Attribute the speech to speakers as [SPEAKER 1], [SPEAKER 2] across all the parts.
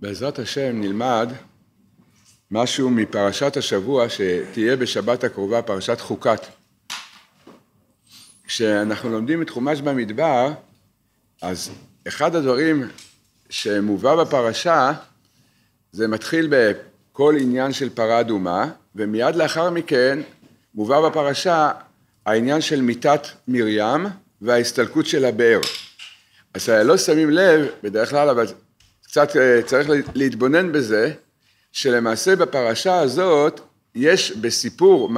[SPEAKER 1] בעזרת השם נלמד משהו מפרשת השבוע שתהיה בשבת הקרובה, פרשת חוקת. כשאנחנו לומדים את חומש במדבר, אז אחד הדברים שמובא בפרשה, זה מתחיל בכל עניין של פרה אדומה, ומיד לאחר מכן מובא בפרשה העניין של מיתת מרים וההסתלקות של הבאר. אז לא שמים לב, בדרך כלל, אבל קצת אה, צריך להתבונן בזה, שלמעשה בפרשה הזאת יש בסיפור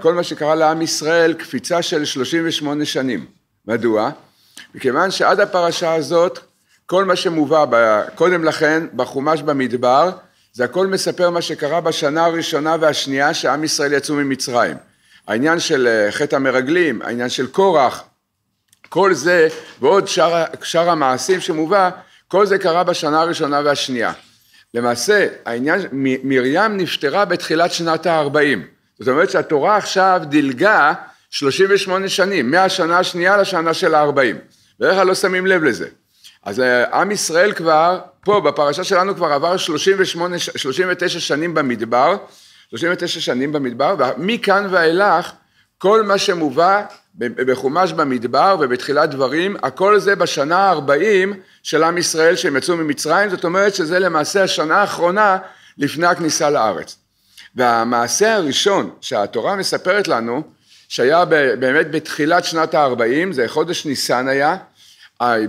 [SPEAKER 1] כל מה שקרה לעם ישראל קפיצה של 38 שנים. מדוע? מכיוון שעד הפרשה הזאת כל מה שמובא ב, קודם לכן בחומש במדבר זה הכל מספר מה שקרה בשנה הראשונה והשנייה שעם ישראל יצאו ממצרים. העניין של אה, חטא המרגלים, העניין של קורח, כל זה ועוד שאר, שאר המעשים שמובא כל זה קרה בשנה הראשונה והשנייה. למעשה, העניין, מ- מרים נפטרה בתחילת שנת ה-40. זאת אומרת שהתורה עכשיו דילגה 38 שנים, מהשנה השנייה לשנה של ה-40. בדרך כלל לא שמים לב לזה. אז אה, עם ישראל כבר, פה בפרשה שלנו כבר עבר 38, 39 שנים במדבר, 39 שנים במדבר, ומכאן ואילך כל מה שמובא בחומש במדבר ובתחילת דברים, הכל זה בשנה ה-40 של עם ישראל שהם יצאו ממצרים, זאת אומרת שזה למעשה השנה האחרונה לפני הכניסה לארץ. והמעשה הראשון שהתורה מספרת לנו, שהיה באמת בתחילת שנת ה-40, זה חודש ניסן היה,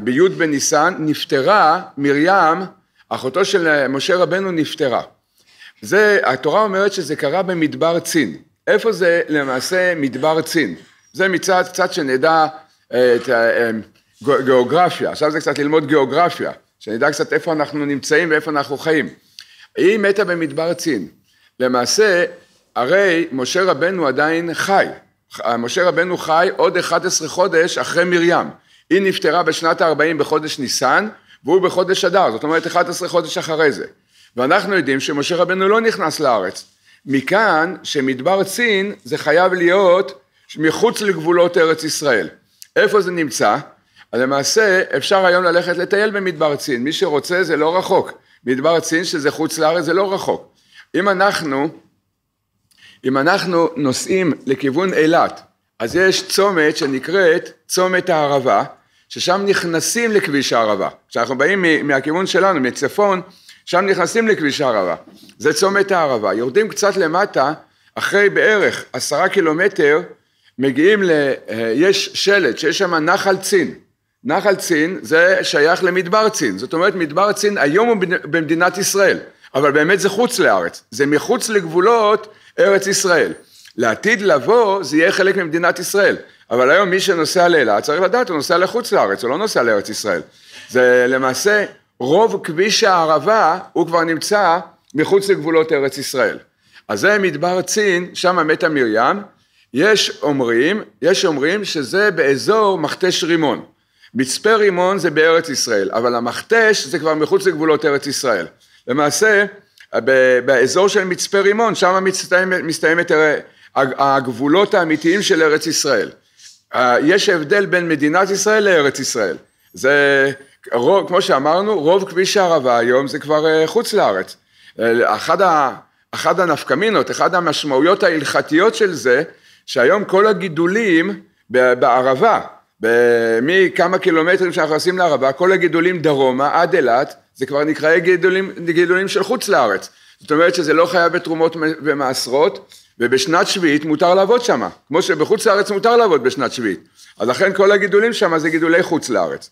[SPEAKER 1] בי' בניסן, נפטרה מרים, אחותו של אה, משה רבנו נפטרה. זה, התורה אומרת שזה קרה במדבר צין. איפה זה למעשה מדבר צין? זה מצד, קצת שנדע אה, את הגיאוגרפיה, אה, אמ, עכשיו זה קצת ללמוד גיאוגרפיה, שנדע קצת איפה אנחנו נמצאים ואיפה אנחנו חיים. היא מתה במדבר צין. למעשה, הרי משה רבנו עדיין חי. אה, משה רבנו חי עוד 11 חודש אחרי מרים. היא נפטרה בשנת ה-40 בחודש ניסן, והוא בחודש אדר, זאת אומרת 11 חודש אחרי זה. ואנחנו יודעים שמשה רבנו לא נכנס לארץ. מכאן שמדבר צין זה חייב להיות מחוץ לגבולות ארץ ישראל. איפה זה נמצא? אז למעשה אפשר היום ללכת לטייל במדבר צין, מי שרוצה זה לא רחוק, מדבר צין שזה חוץ לארץ זה לא רחוק. אם אנחנו, אם אנחנו נוסעים לכיוון אילת, אז יש צומת שנקראת צומת הערבה, ששם נכנסים לכביש הערבה. כשאנחנו באים מהכיוון שלנו, מצפון, שם נכנסים לכביש הערבה. זה צומת הערבה. יורדים קצת למטה, אחרי בערך עשרה קילומטר, מגיעים ל... אה, יש שלט שיש שם נחל צין. נחל צין זה שייך למדבר צין, זאת אומרת מדבר צין היום הוא במדינת ישראל, אבל באמת זה חוץ לארץ, זה מחוץ לגבולות ארץ ישראל. לעתיד לבוא זה יהיה חלק ממדינת ישראל, אבל היום מי שנוסע לאילת צריך לדעת, הוא נוסע לחוץ לארץ, הוא לא נוסע לארץ ישראל. זה למעשה רוב כביש הערבה הוא כבר נמצא מחוץ לגבולות ארץ ישראל. אז זה מדבר צין, שם מתה מרים, יש אומרים, יש אומרים שזה באזור מכתש רימון. מצפה רימון זה בארץ ישראל, אבל המכתש זה כבר מחוץ לגבולות ארץ ישראל. למעשה, באזור של מצפה רימון, שם מסתיים, מסתיימת הגבולות האמיתיים של ארץ ישראל. יש הבדל בין מדינת ישראל לארץ ישראל. זה, רוב, כמו שאמרנו, רוב כביש הערבה היום זה כבר אה, חוץ לארץ. אה, אחד, ה, הנפקמינות, אחת המשמעויות ההלכתיות של זה, שהיום כל הגידולים בערבה, מכמה קילומטרים שאנחנו נכנסים לערבה, כל הגידולים דרומה עד אילת, זה כבר נקרא גידולים, גידולים של חוץ לארץ. זאת אומרת שזה לא חייב בתרומות ומעשרות, ובשנת שביעית מותר לעבוד שם, כמו שבחוץ לארץ מותר לעבוד בשנת שביעית. אז לכן כל הגידולים שם זה גידולי חוץ לארץ.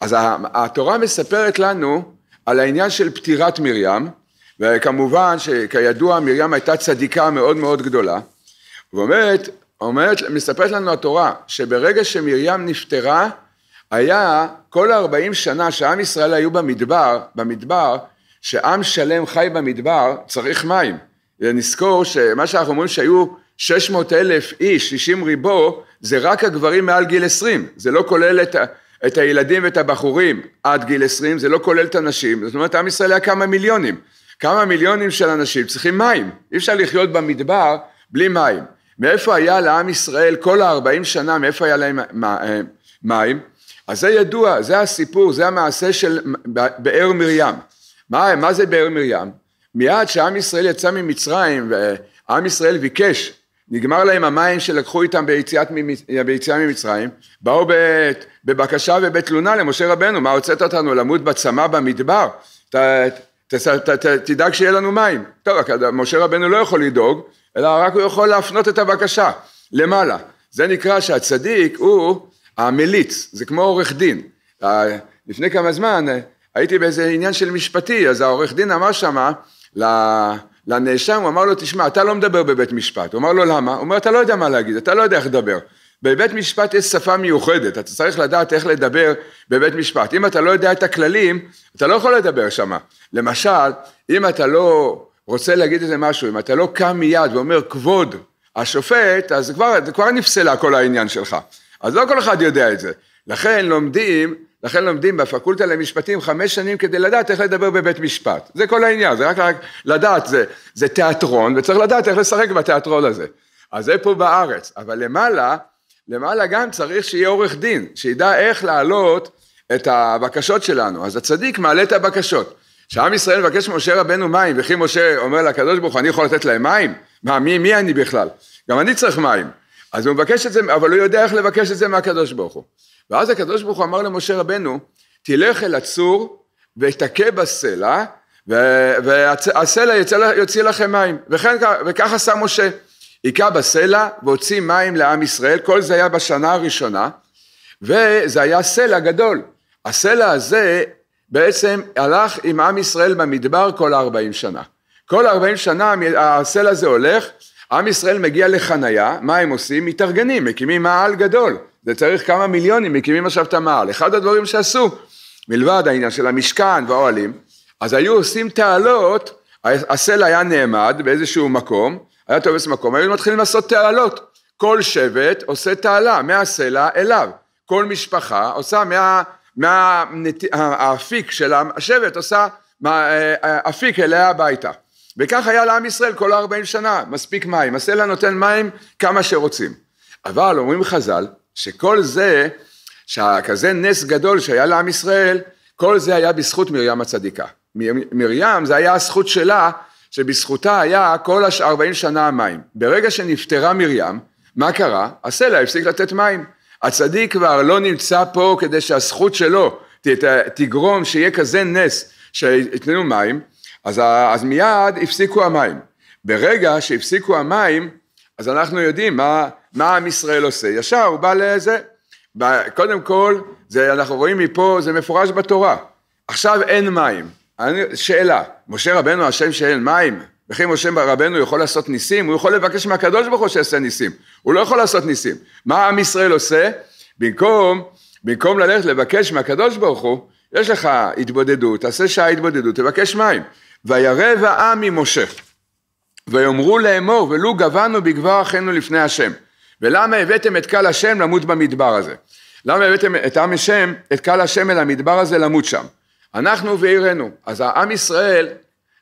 [SPEAKER 1] אז התורה מספרת לנו על העניין של פטירת מרים, וכמובן שכידוע מרים הייתה צדיקה מאוד מאוד גדולה, ואומרת, אומרת, מספרת לנו התורה, שברגע שמרים נפטרה, היה כל ארבעים שנה שעם ישראל היו במדבר, במדבר, שעם שלם חי במדבר, צריך מים. ונזכור שמה שאנחנו אומרים שהיו שש מאות אלף איש, שישים ריבו, זה רק הגברים מעל גיל עשרים, זה לא כולל את, את הילדים ואת הבחורים עד גיל עשרים, זה לא כולל את הנשים, זאת אומרת עם ישראל היה כמה מיליונים, כמה מיליונים של אנשים צריכים מים, אי אפשר לחיות במדבר בלי מים. מאיפה היה לעם ישראל כל ה-40 שנה, מאיפה היה להם אה, אה, מים? אז זה ידוע, זה הסיפור, זה המעשה של באר מרים. מה, מה זה באר מרים? מיד שעם ישראל יצא ממצרים, ועם ישראל ביקש, נגמר להם המים שלקחו איתם ביציאת, ביציאה ממצרים, באו בבקשה ובתלונה למשה רבנו, מה הוצאת אותנו למות בצמא במדבר? ת, ת, ת, ת, תדאג שיהיה לנו מים. טוב, משה רבנו לא יכול לדאוג, אלא רק הוא יכול להפנות את הבקשה למעלה. זה נקרא שהצדיק הוא המליץ, זה כמו עורך דין. אה, לפני כמה זמן אה, הייתי באיזה עניין של משפטי, אז העורך דין אמר שמה לנאשם, הוא אמר לו, תשמע, אתה לא מדבר בבית משפט. הוא אמר לו, למה? הוא אומר, אתה לא יודע מה להגיד, אתה לא יודע איך לדבר. בבית משפט יש שפה מיוחדת, אתה צריך לדעת איך לדבר בבית משפט. אם אתה לא יודע את הכללים, אתה לא יכול לדבר שמה. למשל, אם אתה לא רוצה להגיד איזה משהו, אם אתה לא קם מיד ואומר כבוד השופט, אז כבר, כבר נפסלה כל העניין שלך. אז לא כל אחד יודע את זה. לכן לומדים, לכן לומדים בפקולטה למשפטים חמש שנים כדי לדעת איך לדבר בבית משפט. זה כל העניין, זה רק, רק לדעת, זה, זה תיאטרון, וצריך לדעת איך לשחק בתיאטרון הזה. אז זה פה בארץ, אבל למעלה, למעלה גם צריך שיהיה עורך דין, שידע איך להעלות את הבקשות שלנו. אז הצדיק מעלה את הבקשות. כשעם ישראל מבקש ממשה רבנו מים, וכי משה אומר לקדוש ברוך הוא, אני יכול לתת להם מים? מה, מי, מי אני בכלל? גם אני צריך מים. אז הוא מבקש את זה, אבל הוא יודע איך לבקש את זה מהקדוש ברוך הוא. ואז הקדוש ברוך הוא אמר למשה רבנו, תלך אל הצור ותכה בסלע, והסלע יוצא, יוציא לכם מים. וכן, וכך עשה משה, היכה בסלע והוציא מים לעם ישראל, כל זה היה בשנה הראשונה, וזה היה סלע גדול. הסלע הזה בעצם הלך עם עם ישראל במדבר כל ארבעים שנה. כל ארבעים שנה הסלע הזה הולך, עם ישראל מגיע לחנייה, מה הם עושים? מתארגנים, מקימים מעל גדול. זה צריך כמה מיליונים, מקימים עכשיו את המעל. אחד הדברים שעשו, מלבד העניין של המשכן והאוהלים, אז היו עושים תעלות, הסלע היה נעמד באיזשהו מקום, היה תופס מקום, היו מתחילים לעשות תעלות. כל שבט עושה תעלה מהסלע אליו. כל משפחה עושה מה... מהאפיק מה, של השבט עושה אה, מה, אה, אפיק אליה הביתה. וכך היה לעם ישראל כל 40 שנה, מספיק מים, הסלע נותן מים כמה שרוצים. אבל אומרים חז"ל, שכל זה, שכזה נס גדול שהיה לעם ישראל, כל זה היה בזכות מרים הצדיקה. מ- מרים זה היה הזכות שלה, שבזכותה היה כל הש- 40 שנה המים. ברגע שנפטרה מרים, מה קרה? הסלע הפסיק לתת מים. הצדיק כבר לא נמצא פה כדי שהזכות שלו תגרום שיהיה כזה נס שיתנו מים, אז, אז מיד הפסיקו המים. ברגע שהפסיקו המים, אז אנחנו יודעים מה, מה עם ישראל עושה. ישר הוא בא לזה, קודם כל, זה, אנחנו רואים מפה, זה מפורש בתורה. עכשיו אין מים. אני, שאלה, משה רבנו השם שאין מים, וכי משה רבנו יכול לעשות ניסים, הוא יכול לבקש מהקדוש ברוך הוא שיעשה ניסים, הוא לא יכול לעשות ניסים. מה עם ישראל עושה? במקום, במקום ללכת לבקש מהקדוש ברוך הוא, יש לך התבודדות, תעשה שעה התבודדות, תבקש מים. וירב העם ממשה, ויאמרו לאמור, ולו גבנו בגבר אחינו לפני השם. ולמה הבאתם את קהל השם למות במדבר הזה? למה הבאתם את עם השם, את קהל השם אל המדבר הזה למות שם? אנחנו ועירנו. אז העם ישראל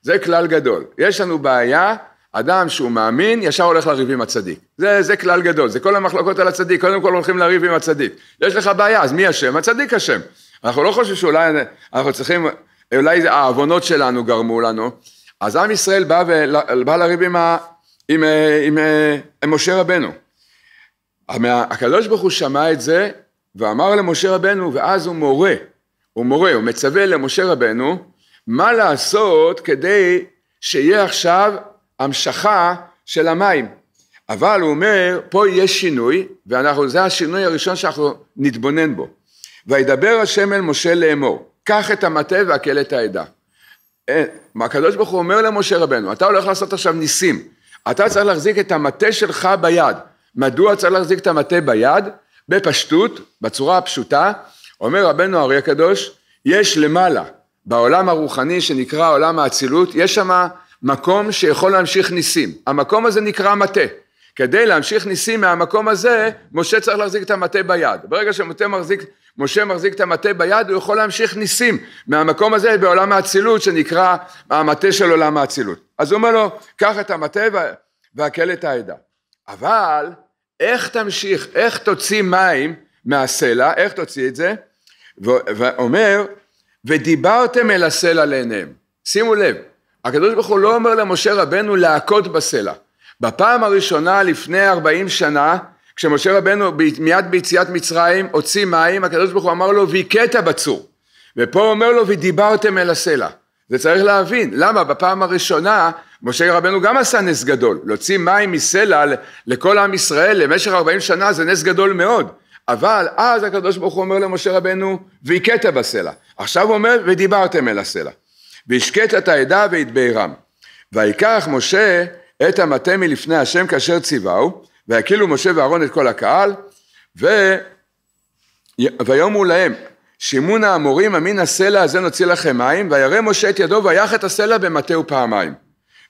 [SPEAKER 1] זה כלל גדול. יש לנו בעיה, אדם שהוא מאמין, ישר הולך לריב עם הצדיק. זה, זה כלל גדול, זה כל המחלוקות על הצדיק, קודם כל הולכים לריב עם הצדיק. יש לך בעיה, אז מי אשם? הצדיק אשם. אנחנו לא חושבים שאולי אנחנו צריכים, אולי העוונות שלנו גרמו לנו. אז עם ישראל בא, בא לריב עם, ה, עם, עם, עם, עם משה רבנו. הקדוש ברוך הוא שמע את זה ואמר למשה רבנו, ואז הוא מורה, הוא מורה, הוא מצווה למשה רבנו מה לעשות כדי שיהיה עכשיו המשכה של המים. אבל הוא אומר, פה יש שינוי, ואנחנו, זה השינוי הראשון שאנחנו נתבונן בו. וידבר השם אל משה לאמור, קח את המטה ועקל את העדה. אה, הקדוש ברוך הוא אומר למשה רבנו, אתה הולך לעשות עכשיו ניסים, אתה צריך להחזיק את המטה שלך ביד. מדוע צריך להחזיק את המטה ביד? בפשטות, בצורה הפשוטה, אומר רבנו אריה הקדוש, יש למעלה בעולם הרוחני שנקרא עולם האצילות, יש שם מקום שיכול להמשיך ניסים. המקום הזה נקרא מטה. כדי להמשיך ניסים מהמקום הזה, משה צריך להחזיק את המטה ביד. ברגע שמשה מחזיק, משה מחזיק את המטה ביד, הוא יכול להמשיך ניסים מהמקום הזה בעולם האצילות, שנקרא המטה של עולם האצילות. אז הוא אומר לו, קח את המטה והקל את העדה. אבל איך תמשיך, איך תוציא מים מהסלע, איך תוציא את זה? ואומר, ודיברתם אל הסלע לעיניהם. שימו לב, הקדוש ברוך הוא לא אומר למשה רבנו להכות בסלע. בפעם הראשונה לפני 40 שנה, כשמשה רבנו מיד ביציאת מצרים הוציא מים, הקדוש ברוך הוא אמר לו והכית בצור. ופה הוא אומר לו ודיברתם אל הסלע. זה צריך להבין, למה בפעם הראשונה משה רבנו גם עשה נס גדול, להוציא מים מסלע לכל עם ישראל למשך 40 שנה זה נס גדול מאוד, אבל אז הקדוש ברוך הוא אומר למשה רבנו, והכית בסלע. עכשיו הוא אומר, ודיברתם אל הסלע. והשקט את העדה והתבהרם. ויקח משה את המטה מלפני השם כאשר ציווהו, ויקילו משה ואהרון את כל הקהל, ו... ויאמרו להם, נא המורים, אמין הסלע הזה נוציא לכם מים, וירא משה את ידו ויח את הסלע במטהו פעמיים.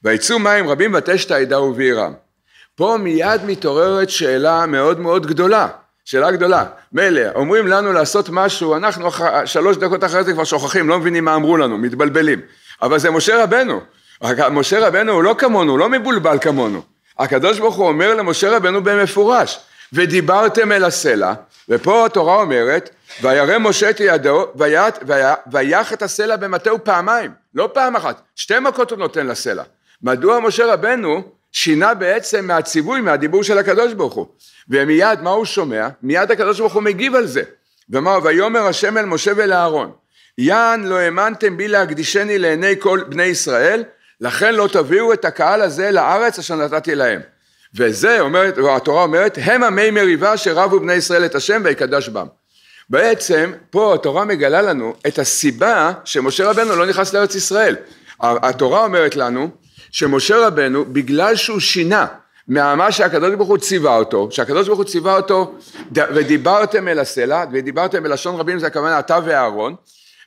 [SPEAKER 1] ויצאו מים רבים ותשת העדה ובעירם. פה מיד מתעוררת שאלה מאוד מאוד גדולה. שאלה גדולה. מילא, אומרים לנו לעשות משהו, אנחנו שלוש דקות אחרי זה כבר שוכחים, לא מבינים מה אמרו לנו, מתבלבלים. אבל זה משה רבנו. משה רבנו הוא לא כמונו, הוא לא מבולבל כמונו. הקדוש ברוך הוא אומר למשה רבנו במפורש, ודיברתם אל הסלע, ופה התורה אומרת, וירא משה את ידו, ויח את הסלע במטהו פעמיים, לא פעם אחת, שתי מכות הוא נותן לסלע. מדוע משה רבנו שינה בעצם מהציווי, מהדיבור של הקדוש ברוך הוא. ומיד, מה הוא שומע? מיד הקדוש ברוך הוא מגיב על זה. ואמר, ויאמר השם אל משה ואל אהרון, יען לא האמנתם בי להקדישני לעיני כל בני ישראל, לכן לא תביאו את הקהל הזה לארץ אשר נתתי להם. וזה אומרת, התורה אומרת, הם עמי מריבה שרבו בני ישראל את השם ויקדש בם. בעצם, פה התורה מגלה לנו את הסיבה שמשה רבנו לא נכנס לארץ ישראל. התורה אומרת לנו, שמשה רבנו, בגלל שהוא שינה מהמה שהקדוש ברוך הוא ציווה אותו, שהקדוש ברוך הוא ציווה אותו, ודיברתם אל הסלע, ודיברתם בלשון רבים, זה הכוונה אתה ואהרון,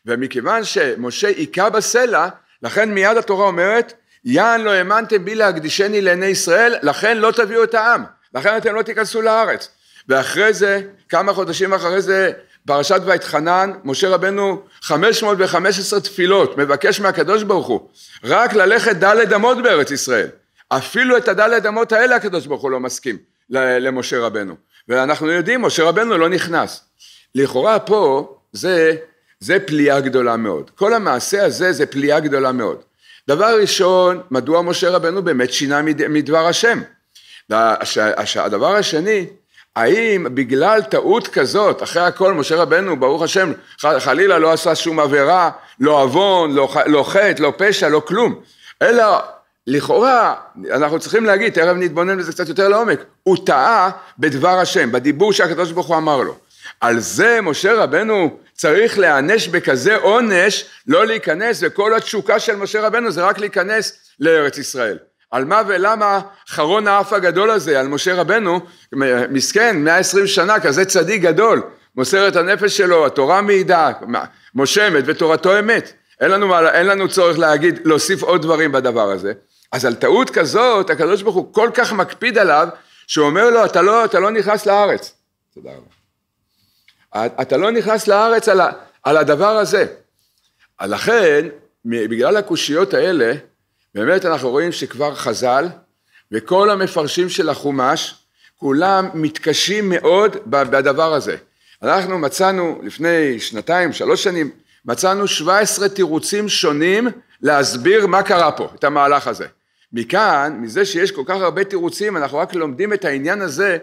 [SPEAKER 1] ומכיוון שמשה היכה בסלע, לכן מיד התורה אומרת, יען לא האמנתם בי להקדישני לעיני ישראל, לכן לא תביאו את העם, לכן אתם לא תיכנסו לארץ. ואחרי זה, כמה חודשים אחרי זה, פרשת ויתחנן, משה רבנו 515 תפילות, מבקש מהקדוש ברוך הוא, רק ללכת דלת אמות בארץ ישראל. אפילו את הדלת אמות האלה הקדוש ברוך הוא לא מסכים למשה רבנו. ואנחנו יודעים, משה רבנו לא נכנס. לכאורה פה זה, זה פליאה גדולה מאוד. כל המעשה הזה זה פליאה גדולה מאוד. דבר ראשון, מדוע משה רבנו באמת שינה מדבר השם? הדבר השני, האם בגלל טעות כזאת, אחרי הכל משה רבנו ברוך השם חלילה לא עשה שום עבירה, לא עוון, לא, לא חטא, לא פשע, לא כלום, אלא לכאורה אנחנו צריכים להגיד, תכף נתבונן בזה קצת יותר לעומק, הוא טעה בדבר השם, בדיבור שהקדוש ברוך הוא אמר לו. על זה משה רבנו צריך להיענש בכזה עונש, לא להיכנס, וכל התשוקה של משה רבנו זה רק להיכנס לארץ ישראל. על מה ולמה חרון האף הגדול הזה על משה רבנו, מסכן, 120 שנה, כזה צדיק גדול, מוסר את הנפש שלו, התורה מעידה, משה אמת ותורתו אמת. אין לנו, מה, אין לנו צורך להגיד, להוסיף עוד דברים בדבר הזה. אז על טעות כזאת, הקדוש ברוך הוא כל כך מקפיד עליו, שהוא אומר לו, אתה לא, אתה לא נכנס לארץ. תודה רבה. אתה לא נכנס לארץ על, על הדבר הזה. לכן, בגלל הקושיות האלה, באמת אנחנו רואים שכבר חז"ל וכל המפרשים של החומש, כולם מתקשים מאוד בדבר הזה. אנחנו מצאנו לפני שנתיים, שלוש שנים, מצאנו 17 תירוצים שונים להסביר מה קרה פה, את המהלך הזה. מכאן, מזה שיש כל כך הרבה תירוצים, אנחנו רק לומדים את העניין הזה,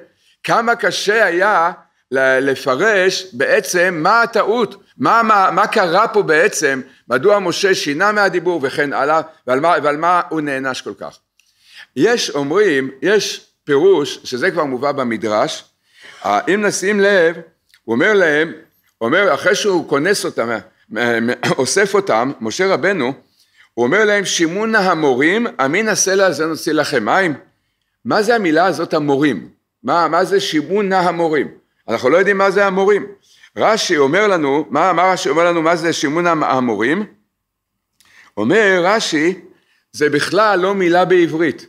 [SPEAKER 1] כמה קשה היה לפרש בעצם מה הטעות, מה, מה, מה קרה פה בעצם, מדוע משה שינה מהדיבור וכן הלאה, ועל מה, ועל מה הוא נענש כל כך. יש אומרים, יש פירוש, שזה כבר מובא במדרש, אה, אם נשים לב, הוא אומר להם, אומר אחרי שהוא כונס אותם, אה, אה, אוסף אותם, משה רבנו, הוא אומר להם, נא המורים, אמין הסלע הזה נוציא לכם מים. מה זה המילה הזאת המורים? מה, מה זה נא המורים? אנחנו לא יודעים מה זה המורים. רש"י אומר לנו, מה, מה רש"י אומר לנו, מה זה שימון המורים? אומר רש"י, זה בכלל לא מילה בעברית,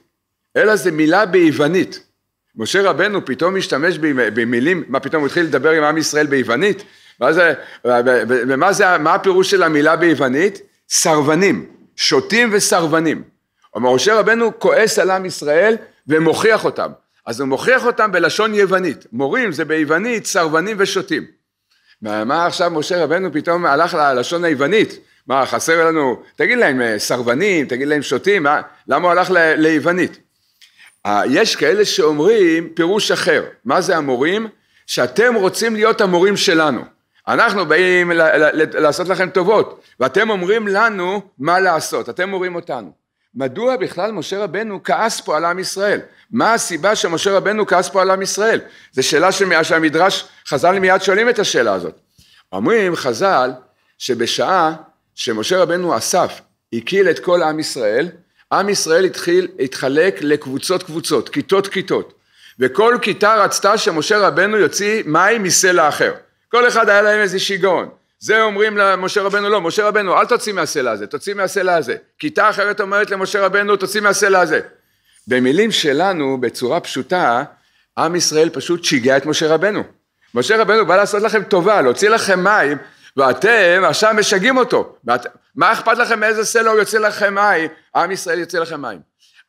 [SPEAKER 1] אלא זה מילה ביוונית. משה רבנו פתאום השתמש במילים, מה פתאום הוא התחיל לדבר עם עם ישראל ביוונית? מה זה, ומה זה, מה הפירוש של המילה ביוונית? סרבנים, שוטים וסרבנים. אומר משה רבנו כועס על עם ישראל ומוכיח אותם. אז הוא מוכיח אותם בלשון יוונית. מורים זה ביוונית, סרבנים ושותים. מה עכשיו משה רבנו פתאום הלך ללשון היוונית? מה, חסר לנו, תגיד להם אה, סרבנים, תגיד להם שותים, מה, למה הוא הלך ל- ליוונית? אה, יש כאלה שאומרים פירוש אחר, מה זה המורים? שאתם רוצים להיות המורים שלנו. אנחנו באים ל- ל- לעשות לכם טובות, ואתם אומרים לנו מה לעשות, אתם מורים אותנו. מדוע בכלל משה רבנו כעס פה על עם ישראל? מה הסיבה שמשה רבנו כעס פה על עם ישראל? זו שאלה שמ... שהמדרש, חז"ל מיד שואלים את השאלה הזאת. אומרים חז"ל שבשעה שמשה רבנו אסף הקהיל את כל עם ישראל, עם ישראל התחיל, התחלק לקבוצות קבוצות, כיתות כיתות, וכל כיתה רצתה שמשה רבנו יוציא מים מסלע אחר. כל אחד היה להם איזה שיגעון. זה אומרים למשה רבנו, לא, משה רבנו, אל תוציא מהסלע הזה, תוציא מהסלע הזה. כיתה אחרת אומרת למשה רבנו, תוציא מהסלע הזה. במילים שלנו, בצורה פשוטה, עם ישראל פשוט שיגע את משה רבנו. משה רבנו בא לעשות לכם טובה, להוציא לכם מים, ואתם עכשיו משגעים אותו. ואת... מה אכפת לכם מאיזה סלע הוא יוציא לכם מים? עם ישראל יוציא לכם מים.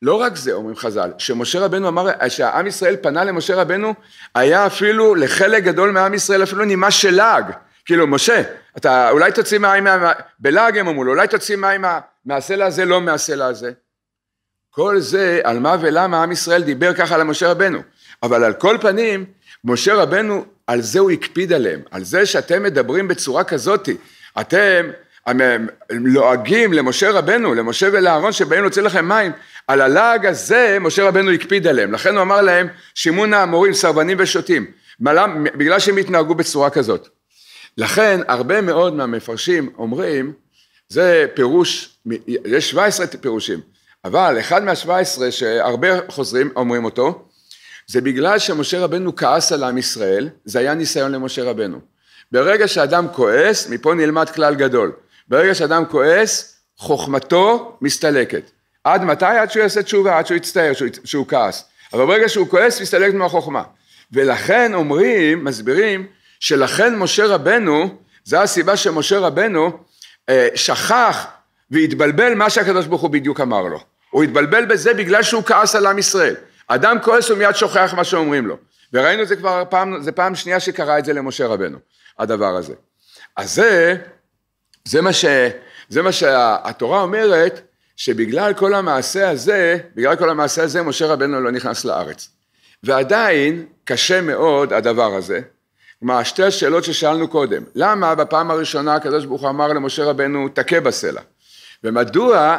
[SPEAKER 1] לא רק זה, אומרים חז"ל, שמשה רבנו אמר, שהעם ישראל פנה למשה רבנו, היה אפילו לחלק גדול מעם ישראל אפילו נימה של לעג. כאילו, משה, אתה אולי תוציא מים, מה... בלעג הם אמרו לו, אולי תוציא מים מהסלע הזה, לא מהסלע הזה. כל זה, על מה ולמה עם ישראל דיבר ככה למשה רבנו. אבל על כל פנים, משה רבנו, על זה הוא הקפיד עליהם, על זה שאתם מדברים בצורה כזאתי. אתם לועגים למשה רבנו, למשה ולאהרון, שבאים להוציא לכם מים. על הלעג הזה, משה רבנו הקפיד עליהם. לכן הוא אמר להם, שימון האמורים, סרבנים ושותים. בגלל שהם התנהגו בצורה כזאת. לכן הרבה מאוד מהמפרשים אומרים, זה פירוש, יש 17 פירושים, אבל אחד מה-17 שהרבה חוזרים אומרים אותו, זה בגלל שמשה רבנו כעס על עם ישראל, זה היה ניסיון למשה רבנו. ברגע שאדם כועס, מפה נלמד כלל גדול. ברגע שאדם כועס, חוכמתו מסתלקת. עד מתי? עד שהוא יעשה תשובה, עד שהוא יצטער, שהוא, שהוא כעס. אבל ברגע שהוא כועס, מסתלקת מהחוכמה. ולכן אומרים, מסבירים, שלכן משה רבנו, זו הסיבה שמשה רבנו אה, שכח והתבלבל מה שהקדוש ברוך הוא בדיוק אמר לו. הוא התבלבל בזה בגלל שהוא כעס על עם ישראל. אדם כועס ומיד שוכח מה שאומרים לו. וראינו את זה כבר פעם, זה פעם שנייה שקרה את זה למשה רבנו, הדבר הזה. אז זה, זה מה, ש, זה מה שהתורה אומרת, שבגלל כל המעשה הזה, בגלל כל המעשה הזה, משה רבנו לא נכנס לארץ. ועדיין קשה מאוד הדבר הזה, כלומר, שתי השאלות ששאלנו קודם, למה בפעם הראשונה הקדוש ברוך הוא אמר למשה רבנו, תכה בסלע? ומדוע,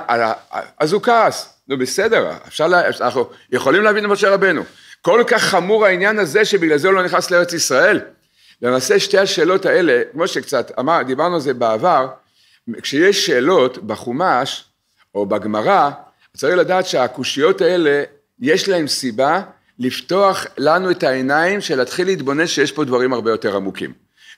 [SPEAKER 1] אז הוא כעס, נו בסדר, אפשר, לה, אנחנו יכולים להבין למשה רבנו, כל כך חמור העניין הזה שבגלל זה הוא לא נכנס לארץ ישראל? למעשה שתי השאלות האלה, כמו שקצת אמר, דיברנו על זה בעבר, כשיש שאלות בחומש או בגמרא, צריך לדעת שהקושיות האלה, יש להן סיבה לפתוח לנו את העיניים של להתחיל להתבונן שיש פה דברים הרבה יותר עמוקים.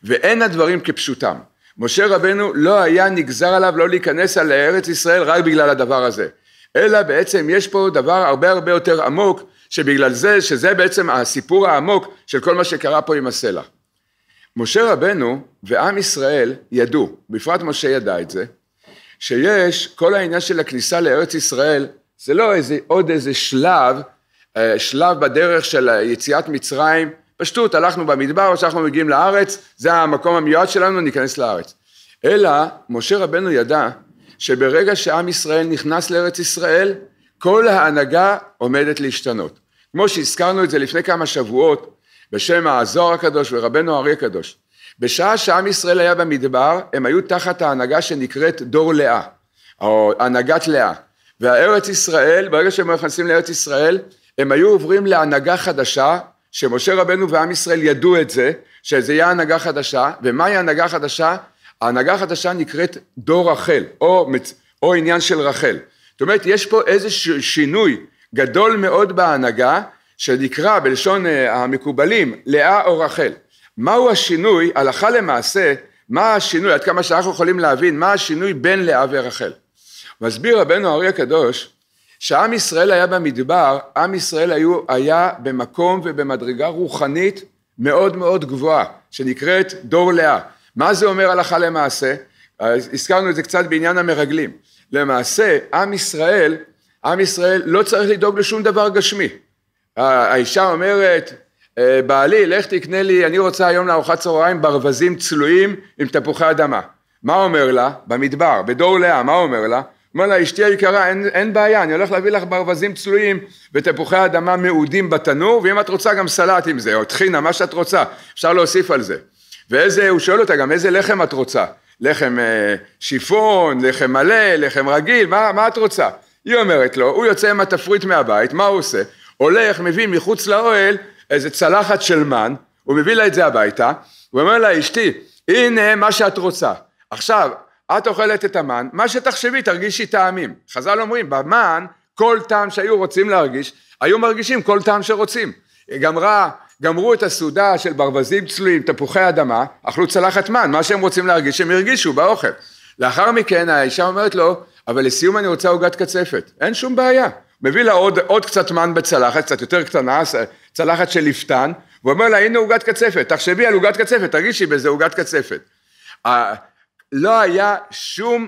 [SPEAKER 1] ואין הדברים כפשוטם. משה רבנו לא היה נגזר עליו לא להיכנס על ארץ ישראל רק בגלל הדבר הזה. אלא בעצם יש פה דבר הרבה הרבה יותר עמוק, שבגלל זה, שזה בעצם הסיפור העמוק של כל מה שקרה פה עם הסלע. משה רבנו ועם ישראל ידעו, בפרט משה ידע את זה, שיש כל העניין של הכניסה לארץ ישראל, זה לא איזה, עוד איזה שלב אה, שלב בדרך של יציאת מצרים, פשטות, הלכנו במדבר, כשאנחנו מגיעים לארץ, זה המקום המיועד שלנו, ניכנס לארץ. אלא, משה רבנו ידע שברגע שעם ישראל נכנס לארץ ישראל, כל ההנהגה עומדת להשתנות. כמו שהזכרנו את זה לפני כמה שבועות, בשם הזוהר הקדוש ורבנו הארי הקדוש. בשעה שעם ישראל היה במדבר, הם היו תחת ההנהגה שנקראת דור לאה, או הנהגת לאה. והארץ ישראל, ברגע שהם נכנסים לארץ ישראל, הם היו עוברים להנהגה חדשה, שמשה רבנו ועם ישראל ידעו את זה, שזה יהיה הנהגה חדשה, ומהי הנהגה חדשה? ההנהגה החדשה נקראת דור רחל, או, או עניין של רחל. זאת אומרת, יש פה איזה שינוי גדול מאוד בהנהגה, שנקרא בלשון אה, המקובלים, לאה או רחל. מהו השינוי, הלכה למעשה, מה השינוי, עד כמה שאנחנו יכולים להבין, מה השינוי בין לאה ורחל. מסביר רבנו אריה הקדוש, שעם ישראל היה במדבר, עם ישראל היו, היה במקום ובמדרגה רוחנית מאוד מאוד גבוהה, שנקראת דור לאה. מה זה אומר הלכה למעשה? הזכרנו את זה קצת בעניין המרגלים. למעשה, עם ישראל, עם ישראל לא צריך לדאוג לשום דבר גשמי. האישה אומרת, אה, בעלי, לך תקנה לי, אני רוצה היום לארוחת צהריים ברווזים צלויים עם תפוחי אדמה. מה אומר לה? במדבר, בדור לאה, מה אומר לה? אומר לה, אשתי היקרה, אין, אין בעיה, אני הולך להביא לך ברווזים צלויים ותפוחי אדמה מעודים בתנור, ואם את רוצה גם סלט עם זה, או טחינה, מה שאת רוצה, אפשר להוסיף על זה. ואיזה, הוא שואל אותה גם, איזה לחם את רוצה? לחם אה, שיפון, לחם מלא, לחם רגיל, מה, מה את רוצה? היא אומרת לו, הוא יוצא עם התפריט מהבית, מה הוא עושה? הולך, מביא מחוץ לאוהל איזה צלחת של מן, הוא מביא לה את זה הביתה, הוא אומר לה, אשתי, הנה מה שאת רוצה. עכשיו, את אוכלת את המן, מה שתחשבי תרגישי טעמים. חז"ל אומרים, במן כל טעם שהיו רוצים להרגיש, היו מרגישים כל טעם שרוצים. גמרה, גמרו את הסעודה של ברווזים צלויים, תפוחי אדמה, אכלו צלחת מן, מה שהם רוצים להרגיש הם הרגישו באוכל. לאחר מכן האישה אומרת לו, אבל לסיום אני רוצה עוגת קצפת. אין שום בעיה. מביא לה עוד, עוד קצת מן בצלחת, קצת יותר קטנה, צלחת של לפתן, ואומר לה, הנה עוגת קצפת, תחשבי על עוגת קצפת, תרגישי בזה עוגת קצפת. לא היה שום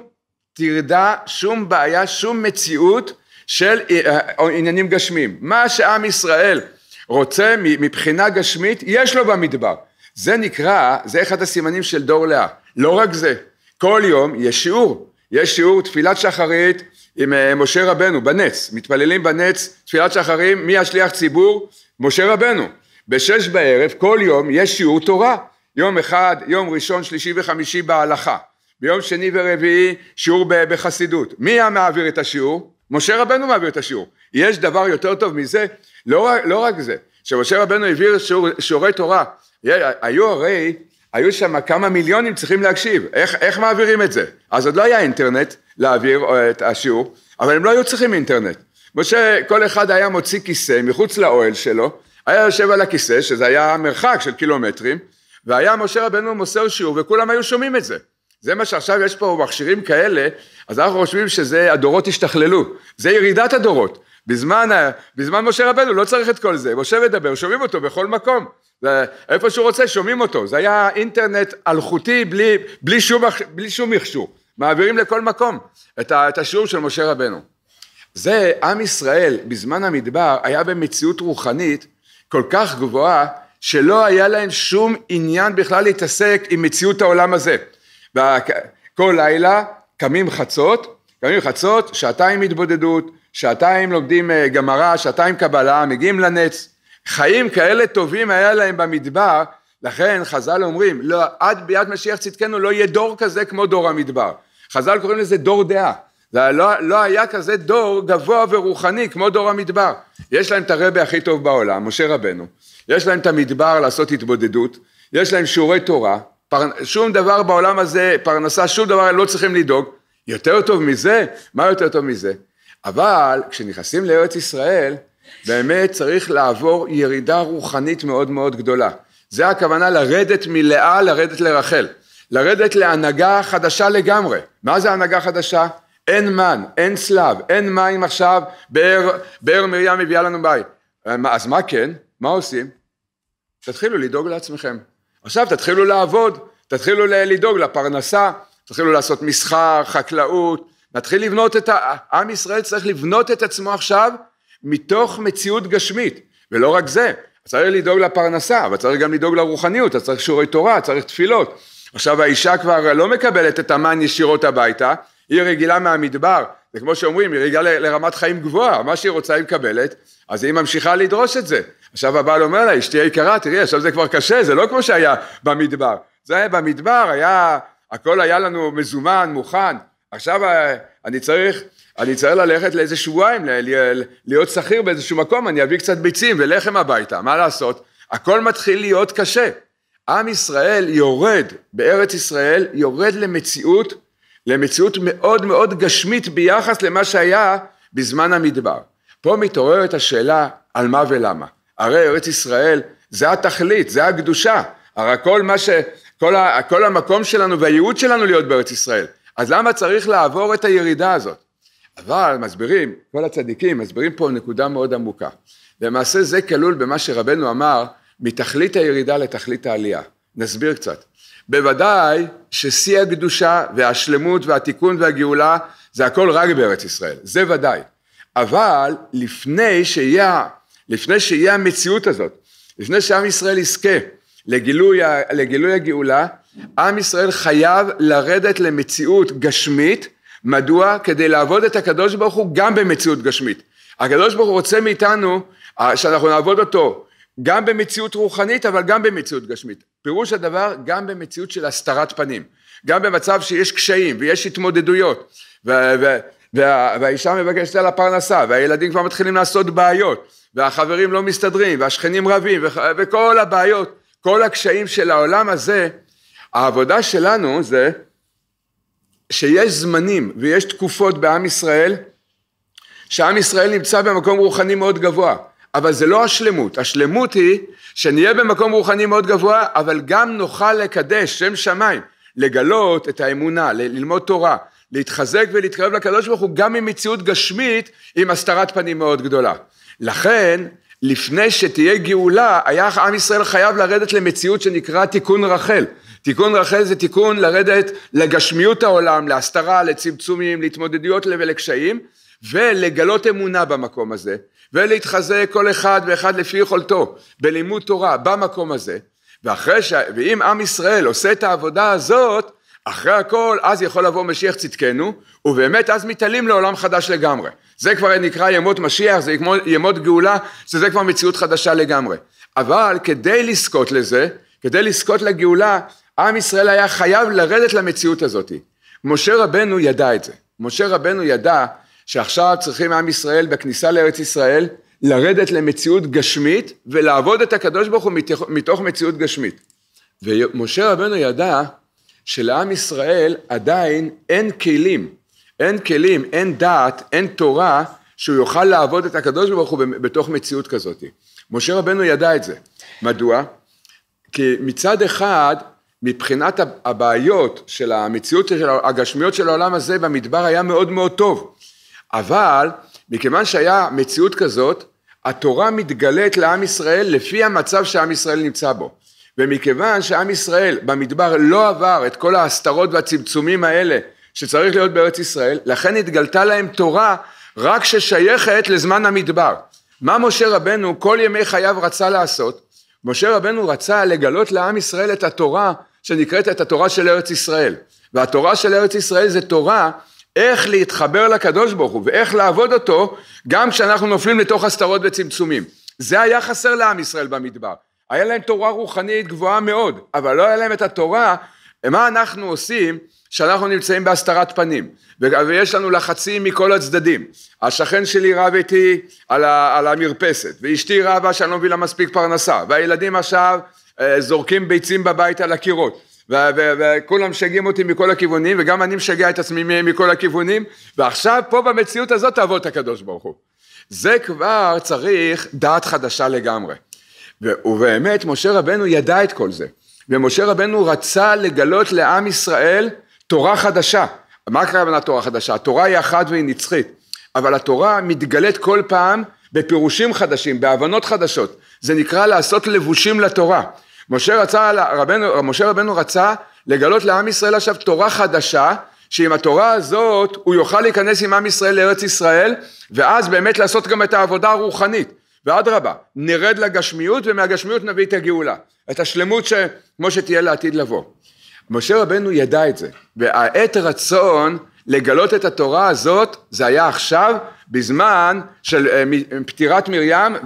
[SPEAKER 1] טרדה, שום בעיה, שום מציאות של אה, אה, עניינים גשמיים. מה שעם ישראל רוצה מבחינה גשמית, יש לו במדבר. זה נקרא, זה אחד הסימנים של דור לאה. לא רק זה, כל יום יש שיעור, יש שיעור תפילת שחרית עם אה, משה רבנו בנץ, מתפללים בנץ תפילת שחרים, מי השליח ציבור? משה רבנו. בשש בערב כל יום יש שיעור תורה, יום אחד, יום ראשון, שלישי וחמישי בהלכה, ביום שני ורביעי שיעור בחסידות. מי היה מעביר את השיעור? משה רבנו מעביר את השיעור. יש דבר יותר טוב מזה? לא, לא רק זה, שמשה רבנו העביר שיעור, שיעורי תורה. היו הרי, היו שם כמה מיליונים צריכים להקשיב, איך, איך מעבירים את זה? אז עוד לא היה אינטרנט להעביר אה, את השיעור, אבל הם לא היו צריכים אינטרנט. משה, כל אחד היה מוציא כיסא מחוץ לאוהל שלו, היה יושב על הכיסא, שזה היה מרחק של קילומטרים, והיה משה רבנו מוסר שיעור וכולם היו שומעים את זה. זה מה שעכשיו יש פה מכשירים כאלה, אז אנחנו חושבים שזה, הדורות השתכללו, זה ירידת הדורות. בזמן, בזמן משה רבנו לא צריך את כל זה, משה מדבר, שומעים אותו בכל מקום, איפה שהוא רוצה שומעים אותו, זה היה אינטרנט אלחוטי בלי, בלי, שום, בלי שום מכשור, מעבירים לכל מקום את, את השיעור של משה רבנו. זה, עם ישראל בזמן המדבר היה במציאות רוחנית כל כך גבוהה שלא היה להם שום עניין בכלל להתעסק עם מציאות העולם הזה. כל לילה קמים חצות, קמים חצות, שעתיים התבודדות, שעתיים לומדים אה, גמרא, שעתיים קבלה, מגיעים לנץ. חיים כאלה טובים היה להם במדבר, לכן חז"ל אומרים, לא, עד ביד משיח צדקנו לא יהיה דור כזה כמו דור המדבר. חז"ל קוראים לזה דור דעה. לא, לא, לא היה כזה דור גבוה ורוחני כמו דור המדבר. יש להם את הרבה הכי טוב בעולם, משה רבנו. יש להם את המדבר לעשות התבודדות, יש להם שיעורי תורה, פר... שום דבר בעולם הזה, פרנסה, שום דבר הם לא צריכים לדאוג. יותר טוב מזה? מה יותר טוב מזה? אבל כשנכנסים לארץ ישראל, באמת צריך לעבור ירידה רוחנית מאוד מאוד גדולה. זה הכוונה לרדת מלאה, לרדת לרחל. לרדת להנהגה חדשה לגמרי. מה זה הנהגה חדשה? אין מן, אין צלב, אין מים עכשיו, באר, באר מרים מביאה לנו בית. אז מה כן? מה עושים? תתחילו לדאוג לעצמכם. עכשיו תתחילו לעבוד, תתחילו לדאוג לפרנסה, תתחילו לעשות מסחר, חקלאות, נתחיל לבנות את ה... עם ישראל צריך לבנות את עצמו עכשיו מתוך מציאות גשמית, ולא רק זה, צריך לדאוג לפרנסה, אבל צריך גם לדאוג לרוחניות, אז צריך שיעורי תורה, צריך תפילות. עכשיו האישה כבר לא מקבלת את המן ישירות הביתה, היא רגילה מהמדבר, זה כמו שאומרים, היא רגילה לרמת חיים גבוהה, מה שהיא רוצה היא מקבלת, אז היא ממשיכה לדרוש את זה. עכשיו הבעל אומר לה, אשתי היקרה, תראי, עכשיו זה כבר קשה, זה לא כמו שהיה במדבר. זה היה במדבר, היה, הכל היה לנו מזומן, מוכן. עכשיו אה, אני צריך, אני צריך ללכת לאיזה שבועיים, להיות שכיר באיזשהו מקום, אני אביא קצת ביצים ולחם הביתה, מה לעשות? הכל מתחיל להיות קשה. עם ישראל יורד, בארץ ישראל, יורד למציאות, למציאות מאוד מאוד גשמית ביחס למה שהיה בזמן המדבר. פה מתעוררת השאלה על מה ולמה. הרי ארץ ישראל זה התכלית, זה הקדושה, הרי כל מה ש... כל, ה... כל המקום שלנו והייעוד שלנו להיות בארץ ישראל, אז למה צריך לעבור את הירידה הזאת? אבל מסבירים, כל הצדיקים מסבירים פה נקודה מאוד עמוקה. למעשה זה כלול במה שרבנו אמר, מתכלית הירידה לתכלית העלייה. נסביר קצת. בוודאי ששיא הקדושה והשלמות והתיקון והגאולה זה הכל רק בארץ ישראל, זה ודאי. אבל לפני שיהיה, לפני שיהיה המציאות הזאת, לפני שעם ישראל יזכה לגילוי, לגילוי הגאולה, עם ישראל חייב לרדת למציאות גשמית, מדוע? כדי לעבוד את הקדוש ברוך הוא גם במציאות גשמית. הקדוש ברוך הוא רוצה מאיתנו אה, שאנחנו נעבוד אותו גם במציאות רוחנית אבל גם במציאות גשמית. פירוש הדבר גם במציאות של הסתרת פנים, גם במצב שיש קשיים ויש התמודדויות ו- ו- וה, והאישה מבקשת על הפרנסה, והילדים כבר מתחילים לעשות בעיות, והחברים לא מסתדרים, והשכנים רבים, ו, וכל הבעיות, כל הקשיים של העולם הזה, העבודה שלנו זה שיש זמנים ויש תקופות בעם ישראל, שעם ישראל נמצא במקום רוחני מאוד גבוה, אבל זה לא השלמות, השלמות היא שנהיה במקום רוחני מאוד גבוה, אבל גם נוכל לקדש שם שמיים, לגלות את האמונה, ללמוד תורה, להתחזק ולהתקרב לקדוש ברוך הוא גם עם מציאות גשמית עם הסתרת פנים מאוד גדולה. לכן, לפני שתהיה גאולה, היה עם ישראל חייב לרדת למציאות שנקרא תיקון רחל. תיקון רחל זה תיקון לרדת לגשמיות העולם, להסתרה, לצמצומים, להתמודדויות ולקשיים, ולגלות אמונה במקום הזה, ולהתחזק כל אחד ואחד לפי יכולתו, בלימוד תורה, במקום הזה. ואחרי ש... ואם עם ישראל עושה את העבודה הזאת, אחרי הכל, אז יכול לבוא משיח צדקנו, ובאמת אז מתעלים לעולם חדש לגמרי. זה כבר נקרא ימות משיח, זה ימות גאולה, שזה כבר מציאות חדשה לגמרי. אבל כדי לזכות לזה, כדי לזכות לגאולה, עם ישראל היה חייב לרדת למציאות הזאת. משה רבנו ידע את זה. משה רבנו ידע שעכשיו צריכים עם ישראל בכניסה לארץ ישראל לרדת למציאות גשמית ולעבוד את הקדוש ברוך הוא מתוך מציאות גשמית. ומשה רבנו ידע שלעם ישראל עדיין אין כלים, אין כלים, אין דעת, אין תורה, שהוא יוכל לעבוד את הקדוש ברוך הוא בתוך מציאות כזאת. משה רבנו ידע את זה. מדוע? כי מצד אחד, מבחינת הבעיות של המציאות של הגשמיות של העולם הזה במדבר היה מאוד מאוד טוב. אבל מכיוון שהיה מציאות כזאת, התורה מתגלית לעם ישראל לפי המצב שעם ישראל נמצא בו. ומכיוון שעם ישראל במדבר לא עבר את כל ההסתרות והצמצומים האלה שצריך להיות בארץ ישראל, לכן התגלתה להם תורה רק ששייכת לזמן המדבר. מה משה רבנו כל ימי חייו רצה לעשות? משה רבנו רצה לגלות לעם ישראל את התורה שנקראת את התורה של ארץ ישראל. והתורה של ארץ ישראל זה תורה איך להתחבר לקדוש ברוך הוא ואיך לעבוד אותו גם כשאנחנו נופלים לתוך הסתרות וצמצומים. זה היה חסר לעם ישראל במדבר. היה להם תורה רוחנית גבוהה מאוד, אבל לא היה להם את התורה, מה אנחנו עושים שאנחנו נמצאים בהסתרת פנים, ויש לנו לחצים מכל הצדדים. השכן שלי רב איתי על, על המרפסת, ואשתי רבה שאני לא מביא לה מספיק פרנסה, והילדים עכשיו אה, זורקים ביצים בבית על הקירות. וכולם משגעים אותי מכל הכיוונים, וגם אני משגע את עצמי מכל הכיוונים, ועכשיו פה במציאות הזאת תעבוד את הקדוש ברוך הוא. זה כבר צריך דעת חדשה לגמרי. ובאמת משה רבנו ידע את כל זה, ומשה רבנו רצה לגלות לעם ישראל תורה חדשה. מה בין התורה חדשה? התורה היא אחת והיא נצחית, אבל התורה מתגלית כל פעם בפירושים חדשים, בהבנות חדשות. זה נקרא לעשות לבושים לתורה. משה, רצה, רבנו, משה רבנו רצה לגלות לעם ישראל עכשיו תורה חדשה, שעם התורה הזאת הוא יוכל להיכנס עם עם ישראל לארץ ישראל, ואז באמת לעשות גם את העבודה הרוחנית. ואדרבה, נרד לגשמיות ומהגשמיות נביא את הגאולה, את השלמות כמו שתהיה לעתיד לבוא. משה רבנו ידע את זה, והעת רצון לגלות את התורה הזאת זה היה עכשיו בזמן של אה, פטירת מרים